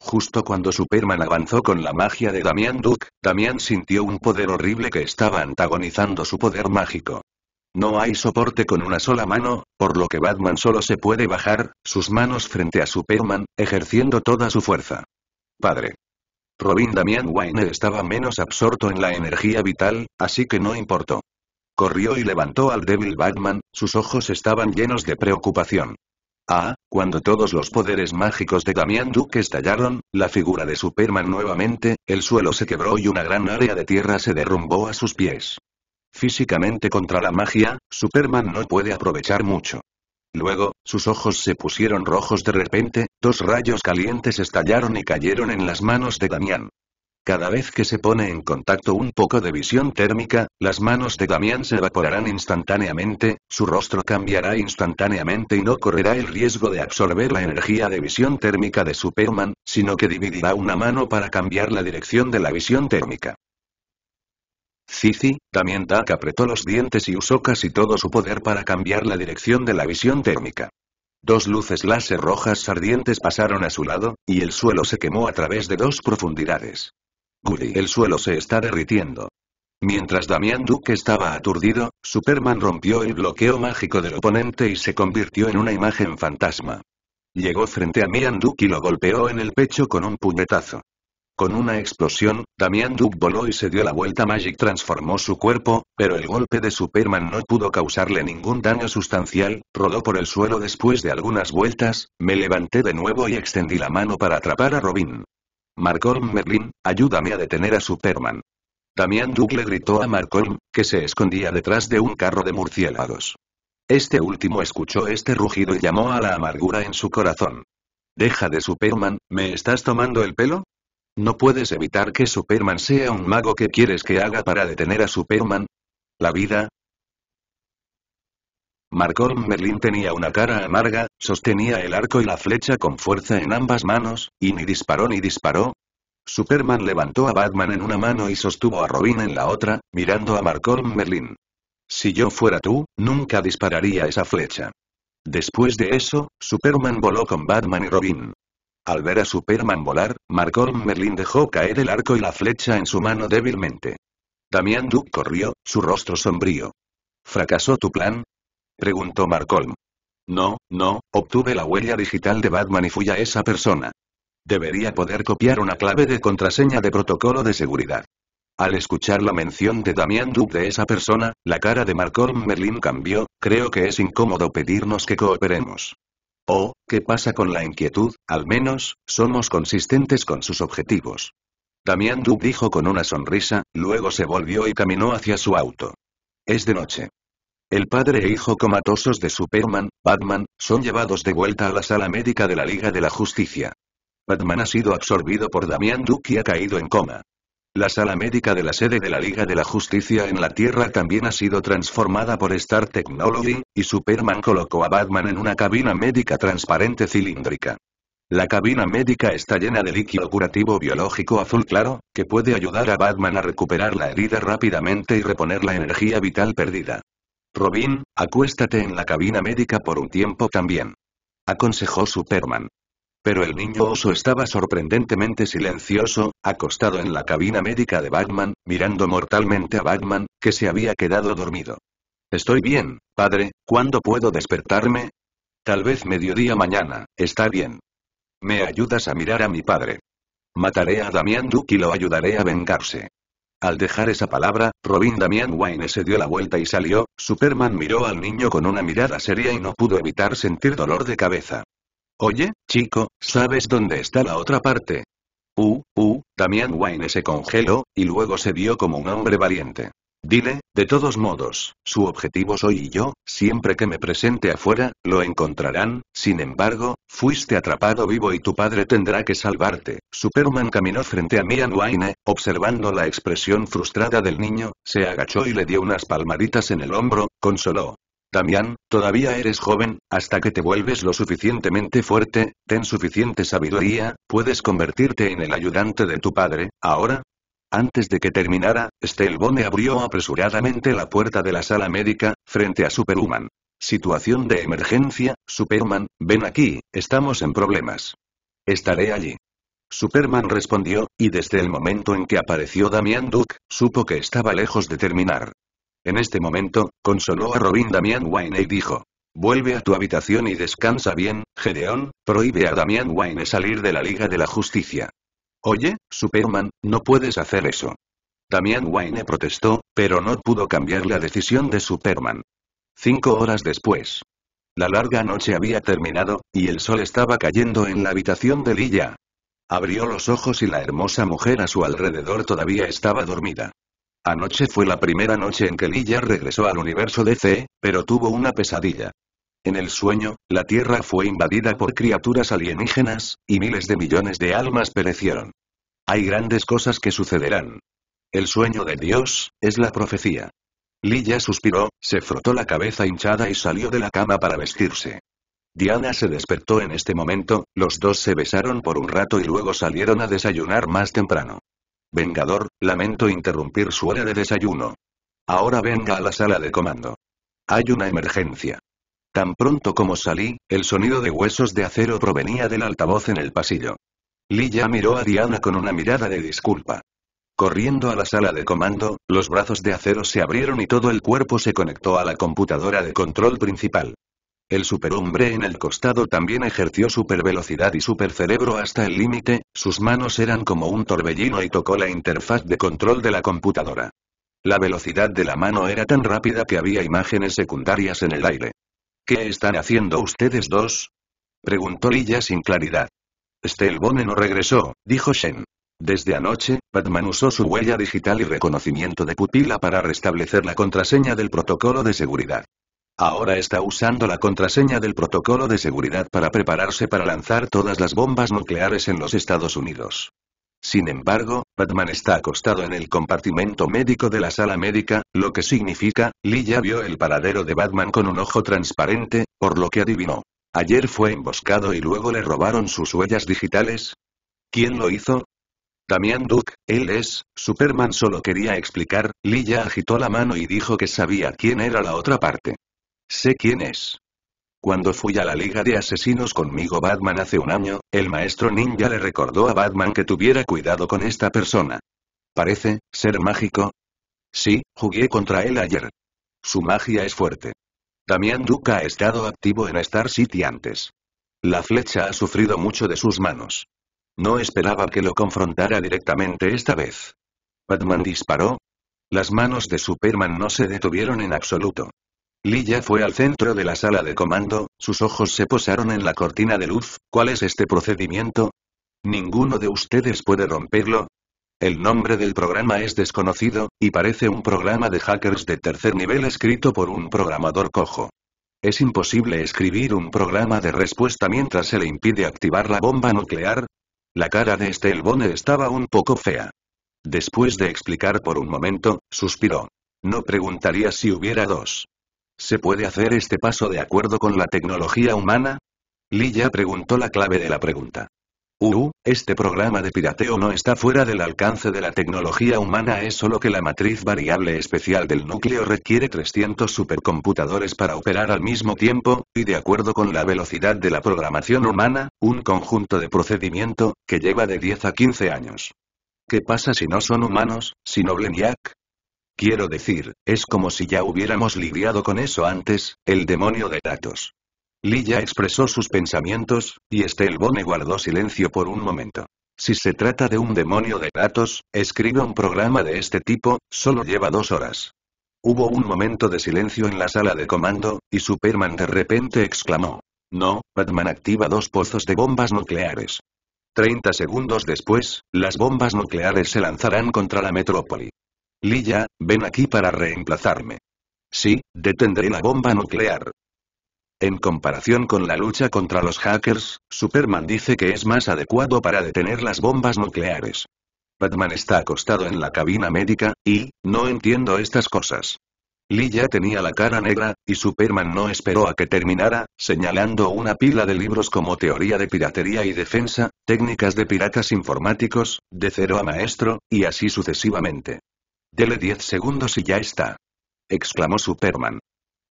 Justo cuando Superman avanzó con la magia de Damian Duke, Damian sintió un poder horrible que estaba antagonizando su poder mágico. No hay soporte con una sola mano, por lo que Batman solo se puede bajar, sus manos frente a Superman, ejerciendo toda su fuerza. Padre. Robin Damian Wayne estaba menos absorto en la energía vital, así que no importó. Corrió y levantó al débil Batman, sus ojos estaban llenos de preocupación. Ah, cuando todos los poderes mágicos de Damian Duke estallaron, la figura de Superman nuevamente, el suelo se quebró y una gran área de tierra se derrumbó a sus pies. Físicamente contra la magia, Superman no puede aprovechar mucho. Luego, sus ojos se pusieron rojos de repente, dos rayos calientes estallaron y cayeron en las manos de Damián. Cada vez que se pone en contacto un poco de visión térmica, las manos de Damián se evaporarán instantáneamente, su rostro cambiará instantáneamente y no correrá el riesgo de absorber la energía de visión térmica de Superman, sino que dividirá una mano para cambiar la dirección de la visión térmica. Cici, también Dak apretó los dientes y usó casi todo su poder para cambiar la dirección de la visión térmica. Dos luces láser rojas ardientes pasaron a su lado, y el suelo se quemó a través de dos profundidades. Guri, el suelo se está derritiendo. Mientras Damián Duke estaba aturdido, Superman rompió el bloqueo mágico del oponente y se convirtió en una imagen fantasma. Llegó frente a Mian Duke y lo golpeó en el pecho con un puñetazo. Con una explosión, Damián Duke voló y se dio la vuelta Magic transformó su cuerpo, pero el golpe de Superman no pudo causarle ningún daño sustancial, rodó por el suelo después de algunas vueltas, me levanté de nuevo y extendí la mano para atrapar a Robin. Marcolm Merlin, ayúdame a detener a Superman. Damián Duke le gritó a Marcolm, que se escondía detrás de un carro de murciélagos. Este último escuchó este rugido y llamó a la amargura en su corazón. Deja de Superman, ¿me estás tomando el pelo? ¿No puedes evitar que Superman sea un mago que quieres que haga para detener a Superman? ¿La vida? Marcón Merlin tenía una cara amarga, sostenía el arco y la flecha con fuerza en ambas manos, y ni disparó ni disparó. Superman levantó a Batman en una mano y sostuvo a Robin en la otra, mirando a Marcón Merlin. Si yo fuera tú, nunca dispararía esa flecha. Después de eso, Superman voló con Batman y Robin. Al ver a Superman volar, Marcón Merlin dejó caer el arco y la flecha en su mano débilmente. Damián Duke corrió, su rostro sombrío. ¿Fracasó tu plan? preguntó Marcolm. No, no, obtuve la huella digital de Batman y fui a esa persona. Debería poder copiar una clave de contraseña de protocolo de seguridad. Al escuchar la mención de Damián Duke de esa persona, la cara de Marcolm Merlin cambió, creo que es incómodo pedirnos que cooperemos. Oh, ¿qué pasa con la inquietud? Al menos, somos consistentes con sus objetivos. Damián Duke dijo con una sonrisa, luego se volvió y caminó hacia su auto. Es de noche. El padre e hijo comatosos de Superman, Batman, son llevados de vuelta a la sala médica de la Liga de la Justicia. Batman ha sido absorbido por Damián Duke y ha caído en coma. La sala médica de la sede de la Liga de la Justicia en la Tierra también ha sido transformada por Star Technology, y Superman colocó a Batman en una cabina médica transparente cilíndrica. La cabina médica está llena de líquido curativo biológico azul claro, que puede ayudar a Batman a recuperar la herida rápidamente y reponer la energía vital perdida. Robin, acuéstate en la cabina médica por un tiempo también. Aconsejó Superman pero el niño oso estaba sorprendentemente silencioso, acostado en la cabina médica de Batman, mirando mortalmente a Batman, que se había quedado dormido. Estoy bien, padre, ¿cuándo puedo despertarme? Tal vez mediodía mañana, está bien. Me ayudas a mirar a mi padre. Mataré a Damián Duke y lo ayudaré a vengarse. Al dejar esa palabra, Robin Damian Wayne se dio la vuelta y salió, Superman miró al niño con una mirada seria y no pudo evitar sentir dolor de cabeza. Oye, chico, ¿sabes dónde está la otra parte? Uh, uh, también Wayne se congeló, y luego se vio como un hombre valiente. Dile, de todos modos, su objetivo soy yo, siempre que me presente afuera, lo encontrarán, sin embargo, fuiste atrapado vivo y tu padre tendrá que salvarte. Superman caminó frente a Mian Wayne, observando la expresión frustrada del niño, se agachó y le dio unas palmaditas en el hombro, consoló, Damián, todavía eres joven, hasta que te vuelves lo suficientemente fuerte, ten suficiente sabiduría, puedes convertirte en el ayudante de tu padre, ahora, antes de que terminara, Stelbone abrió apresuradamente la puerta de la sala médica, frente a Superman. Situación de emergencia, Superman, ven aquí, estamos en problemas. Estaré allí. Superman respondió, y desde el momento en que apareció Damián Duke, supo que estaba lejos de terminar. En este momento, consoló a Robin Damian Wayne y dijo. Vuelve a tu habitación y descansa bien, Gedeón, prohíbe a Damian Wayne salir de la Liga de la Justicia. Oye, Superman, no puedes hacer eso. Damian Wayne protestó, pero no pudo cambiar la decisión de Superman. Cinco horas después. La larga noche había terminado, y el sol estaba cayendo en la habitación de Lilla. Abrió los ojos y la hermosa mujer a su alrededor todavía estaba dormida. Anoche fue la primera noche en que Lilla regresó al universo de DC, pero tuvo una pesadilla. En el sueño, la Tierra fue invadida por criaturas alienígenas, y miles de millones de almas perecieron. Hay grandes cosas que sucederán. El sueño de Dios, es la profecía. Lilla suspiró, se frotó la cabeza hinchada y salió de la cama para vestirse. Diana se despertó en este momento, los dos se besaron por un rato y luego salieron a desayunar más temprano. Vengador, lamento interrumpir su hora de desayuno. Ahora venga a la sala de comando. Hay una emergencia. Tan pronto como salí, el sonido de huesos de acero provenía del altavoz en el pasillo. ya miró a Diana con una mirada de disculpa. Corriendo a la sala de comando, los brazos de acero se abrieron y todo el cuerpo se conectó a la computadora de control principal. El superhombre en el costado también ejerció supervelocidad y supercerebro hasta el límite, sus manos eran como un torbellino y tocó la interfaz de control de la computadora. La velocidad de la mano era tan rápida que había imágenes secundarias en el aire. ¿Qué están haciendo ustedes dos? preguntó Lilla sin claridad. Stelbone no regresó, dijo Shen. Desde anoche, Batman usó su huella digital y reconocimiento de pupila para restablecer la contraseña del protocolo de seguridad. Ahora está usando la contraseña del protocolo de seguridad para prepararse para lanzar todas las bombas nucleares en los Estados Unidos. Sin embargo, Batman está acostado en el compartimento médico de la sala médica, lo que significa, Lee ya vio el paradero de Batman con un ojo transparente, por lo que adivinó. Ayer fue emboscado y luego le robaron sus huellas digitales. ¿Quién lo hizo? Damián Duke, él es, Superman solo quería explicar, Lee agitó la mano y dijo que sabía quién era la otra parte. Sé quién es. Cuando fui a la Liga de Asesinos conmigo Batman hace un año, el maestro ninja le recordó a Batman que tuviera cuidado con esta persona. Parece, ser mágico. Sí, jugué contra él ayer. Su magia es fuerte. Damián Duca ha estado activo en Star City antes. La flecha ha sufrido mucho de sus manos. No esperaba que lo confrontara directamente esta vez. Batman disparó. Las manos de Superman no se detuvieron en absoluto. Lilla fue al centro de la sala de comando, sus ojos se posaron en la cortina de luz, ¿cuál es este procedimiento? Ninguno de ustedes puede romperlo. El nombre del programa es desconocido, y parece un programa de hackers de tercer nivel escrito por un programador cojo. ¿Es imposible escribir un programa de respuesta mientras se le impide activar la bomba nuclear? La cara de Estelbone estaba un poco fea. Después de explicar por un momento, suspiró. No preguntaría si hubiera dos. ¿Se puede hacer este paso de acuerdo con la tecnología humana? ya preguntó la clave de la pregunta. Uh, uh, este programa de pirateo no está fuera del alcance de la tecnología humana, es solo que la matriz variable especial del núcleo requiere 300 supercomputadores para operar al mismo tiempo, y de acuerdo con la velocidad de la programación humana, un conjunto de procedimiento, que lleva de 10 a 15 años. ¿Qué pasa si no son humanos, sino Bleniac? Quiero decir, es como si ya hubiéramos lidiado con eso antes, el demonio de datos. Lilla expresó sus pensamientos, y bone guardó silencio por un momento. Si se trata de un demonio de datos, escribe un programa de este tipo, solo lleva dos horas. Hubo un momento de silencio en la sala de comando, y Superman de repente exclamó. No, Batman activa dos pozos de bombas nucleares. Treinta segundos después, las bombas nucleares se lanzarán contra la metrópoli. Lilla, ven aquí para reemplazarme. Sí, detendré la bomba nuclear. En comparación con la lucha contra los hackers, Superman dice que es más adecuado para detener las bombas nucleares. Batman está acostado en la cabina médica, y, no entiendo estas cosas. Lilla tenía la cara negra, y Superman no esperó a que terminara, señalando una pila de libros como Teoría de Piratería y Defensa, Técnicas de Piratas Informáticos, De Cero a Maestro, y así sucesivamente. Dele 10 segundos y ya está. Exclamó Superman.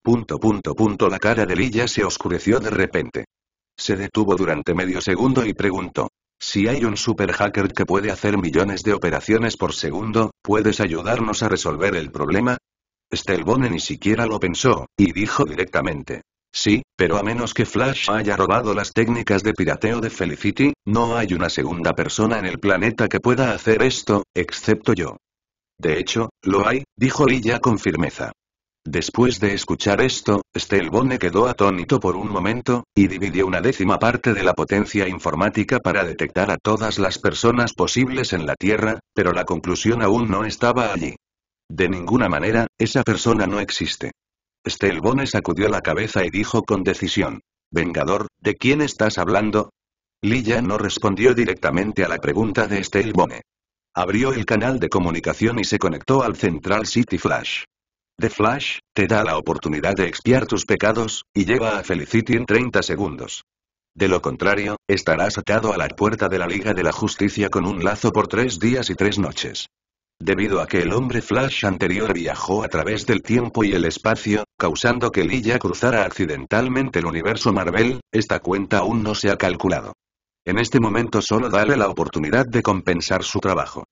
Punto punto punto la cara de Lilla se oscureció de repente. Se detuvo durante medio segundo y preguntó. Si hay un superhacker que puede hacer millones de operaciones por segundo, ¿puedes ayudarnos a resolver el problema? Stelbone ni siquiera lo pensó, y dijo directamente. Sí, pero a menos que Flash haya robado las técnicas de pirateo de Felicity, no hay una segunda persona en el planeta que pueda hacer esto, excepto yo. De hecho, lo hay, dijo Lilla con firmeza. Después de escuchar esto, Stelbone quedó atónito por un momento, y dividió una décima parte de la potencia informática para detectar a todas las personas posibles en la Tierra, pero la conclusión aún no estaba allí. De ninguna manera, esa persona no existe. Stelbone sacudió la cabeza y dijo con decisión. Vengador, ¿de quién estás hablando? Lilla no respondió directamente a la pregunta de Stelbone. Abrió el canal de comunicación y se conectó al Central City Flash. The Flash, te da la oportunidad de expiar tus pecados, y lleva a Felicity en 30 segundos. De lo contrario, estarás atado a la puerta de la Liga de la Justicia con un lazo por tres días y tres noches. Debido a que el hombre Flash anterior viajó a través del tiempo y el espacio, causando que Lilla cruzara accidentalmente el universo Marvel, esta cuenta aún no se ha calculado. En este momento solo dale la oportunidad de compensar su trabajo.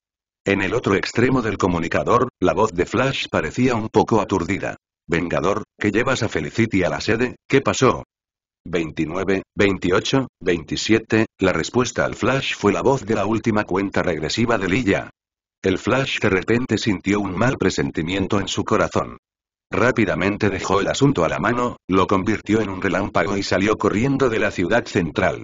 En el otro extremo del comunicador, la voz de Flash parecía un poco aturdida. Vengador, ¿qué llevas a Felicity a la sede? ¿Qué pasó? 29, 28, 27, la respuesta al flash fue la voz de la última cuenta regresiva de Lilla. El flash de repente sintió un mal presentimiento en su corazón. Rápidamente dejó el asunto a la mano, lo convirtió en un relámpago y salió corriendo de la ciudad central.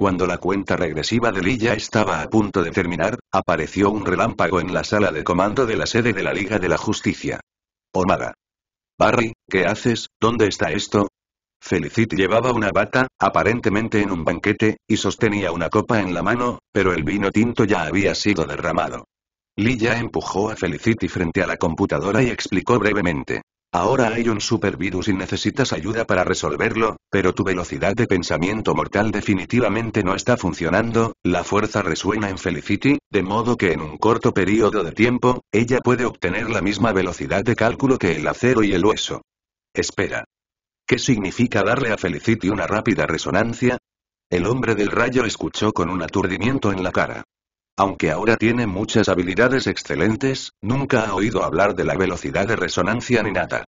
Cuando la cuenta regresiva de Lilla estaba a punto de terminar, apareció un relámpago en la sala de comando de la sede de la Liga de la Justicia. Omaga. Barry, ¿qué haces? ¿Dónde está esto? Felicity llevaba una bata, aparentemente en un banquete, y sostenía una copa en la mano, pero el vino tinto ya había sido derramado. Lilla empujó a Felicity frente a la computadora y explicó brevemente. Ahora hay un supervirus y necesitas ayuda para resolverlo, pero tu velocidad de pensamiento mortal definitivamente no está funcionando, la fuerza resuena en Felicity, de modo que en un corto periodo de tiempo, ella puede obtener la misma velocidad de cálculo que el acero y el hueso. Espera. ¿Qué significa darle a Felicity una rápida resonancia? El hombre del rayo escuchó con un aturdimiento en la cara. Aunque ahora tiene muchas habilidades excelentes, nunca ha oído hablar de la velocidad de resonancia ni nada.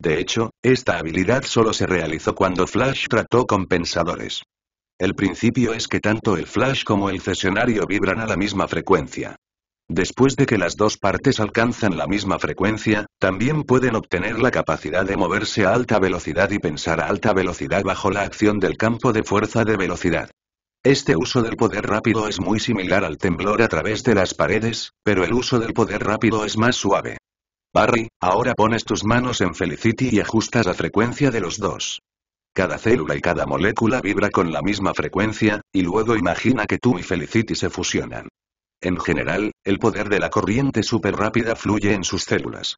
De hecho, esta habilidad solo se realizó cuando Flash trató con pensadores. El principio es que tanto el flash como el cesionario vibran a la misma frecuencia. Después de que las dos partes alcanzan la misma frecuencia, también pueden obtener la capacidad de moverse a alta velocidad y pensar a alta velocidad bajo la acción del campo de fuerza de velocidad. Este uso del poder rápido es muy similar al temblor a través de las paredes, pero el uso del poder rápido es más suave. Barry, ahora pones tus manos en Felicity y ajustas la frecuencia de los dos. Cada célula y cada molécula vibra con la misma frecuencia, y luego imagina que tú y Felicity se fusionan. En general, el poder de la corriente súper rápida fluye en sus células.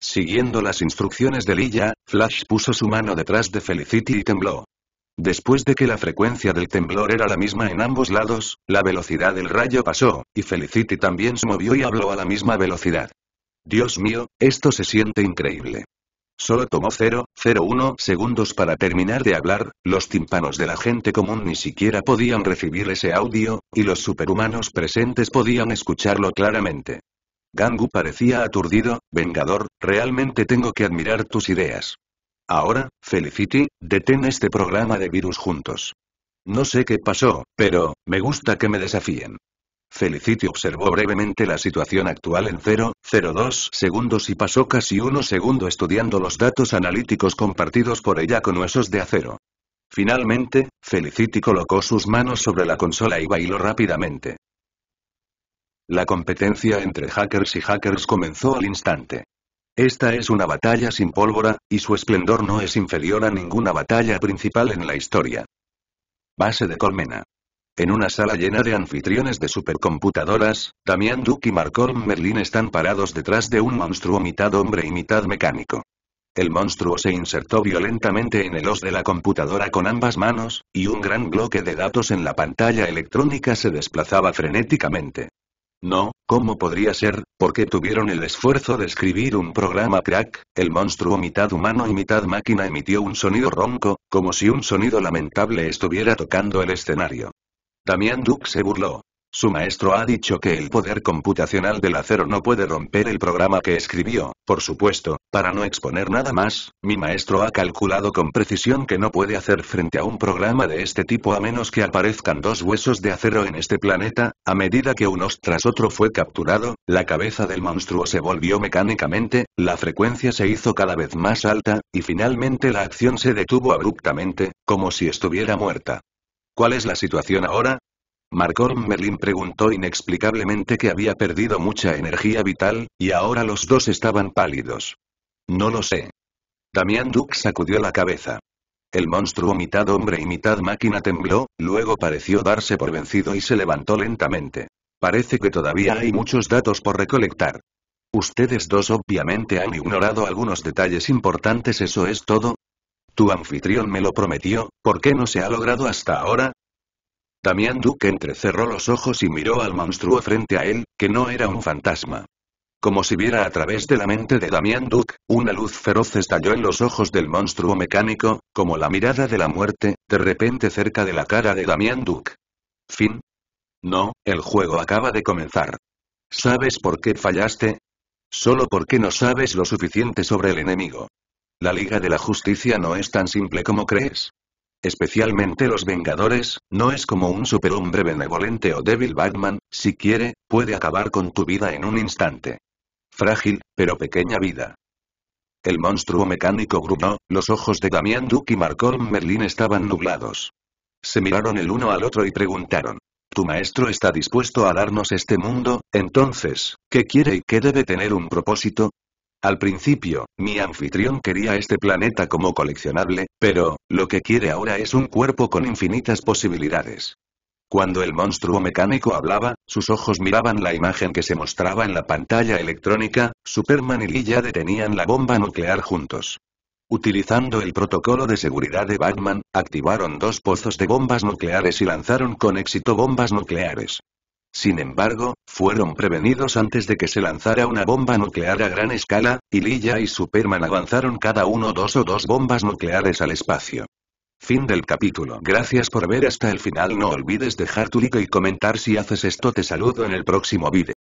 Siguiendo las instrucciones de Lilla, Flash puso su mano detrás de Felicity y tembló. Después de que la frecuencia del temblor era la misma en ambos lados, la velocidad del rayo pasó, y Felicity también se movió y habló a la misma velocidad. Dios mío, esto se siente increíble. Solo tomó 0,01 segundos para terminar de hablar, los tímpanos de la gente común ni siquiera podían recibir ese audio, y los superhumanos presentes podían escucharlo claramente. Gangu parecía aturdido, Vengador, realmente tengo que admirar tus ideas. Ahora, Felicity, detén este programa de virus juntos. No sé qué pasó, pero, me gusta que me desafíen. Felicity observó brevemente la situación actual en 0,02 segundos y pasó casi uno segundo estudiando los datos analíticos compartidos por ella con huesos de acero. Finalmente, Felicity colocó sus manos sobre la consola y bailó rápidamente. La competencia entre hackers y hackers comenzó al instante. Esta es una batalla sin pólvora, y su esplendor no es inferior a ninguna batalla principal en la historia. Base de Colmena. En una sala llena de anfitriones de supercomputadoras, Damián Duke y Marcolm Merlin están parados detrás de un monstruo mitad hombre y mitad mecánico. El monstruo se insertó violentamente en el os de la computadora con ambas manos, y un gran bloque de datos en la pantalla electrónica se desplazaba frenéticamente. No, ¿cómo podría ser? Porque tuvieron el esfuerzo de escribir un programa crack, el monstruo mitad humano y mitad máquina emitió un sonido ronco, como si un sonido lamentable estuviera tocando el escenario. Damián Duke se burló. Su maestro ha dicho que el poder computacional del acero no puede romper el programa que escribió, por supuesto, para no exponer nada más, mi maestro ha calculado con precisión que no puede hacer frente a un programa de este tipo a menos que aparezcan dos huesos de acero en este planeta, a medida que unos tras otro fue capturado, la cabeza del monstruo se volvió mecánicamente, la frecuencia se hizo cada vez más alta, y finalmente la acción se detuvo abruptamente, como si estuviera muerta. ¿Cuál es la situación ahora? Marcor Merlin preguntó inexplicablemente que había perdido mucha energía vital, y ahora los dos estaban pálidos. No lo sé. Damián Duke sacudió la cabeza. El monstruo mitad hombre y mitad máquina tembló, luego pareció darse por vencido y se levantó lentamente. Parece que todavía hay muchos datos por recolectar. Ustedes dos obviamente han ignorado algunos detalles importantes, eso es todo. Tu anfitrión me lo prometió, ¿por qué no se ha logrado hasta ahora? Damián Duke entrecerró los ojos y miró al monstruo frente a él, que no era un fantasma. Como si viera a través de la mente de Damián Duke, una luz feroz estalló en los ojos del monstruo mecánico, como la mirada de la muerte, de repente cerca de la cara de Damián Duke. Fin. No, el juego acaba de comenzar. ¿Sabes por qué fallaste? Solo porque no sabes lo suficiente sobre el enemigo. La Liga de la Justicia no es tan simple como crees especialmente los Vengadores, no es como un superhombre benevolente o débil Batman, si quiere, puede acabar con tu vida en un instante. Frágil, pero pequeña vida. El monstruo mecánico gruñó, los ojos de Damián Duke y Marcón Merlin estaban nublados. Se miraron el uno al otro y preguntaron. Tu maestro está dispuesto a darnos este mundo, entonces, ¿qué quiere y qué debe tener un propósito? Al principio, mi anfitrión quería este planeta como coleccionable, pero, lo que quiere ahora es un cuerpo con infinitas posibilidades. Cuando el monstruo mecánico hablaba, sus ojos miraban la imagen que se mostraba en la pantalla electrónica, Superman y ya detenían la bomba nuclear juntos. Utilizando el protocolo de seguridad de Batman, activaron dos pozos de bombas nucleares y lanzaron con éxito bombas nucleares. Sin embargo, fueron prevenidos antes de que se lanzara una bomba nuclear a gran escala, y Lilla y Superman avanzaron cada uno dos o dos bombas nucleares al espacio. Fin del capítulo. Gracias por ver hasta el final. No olvides dejar tu like y comentar si haces esto. Te saludo en el próximo vídeo.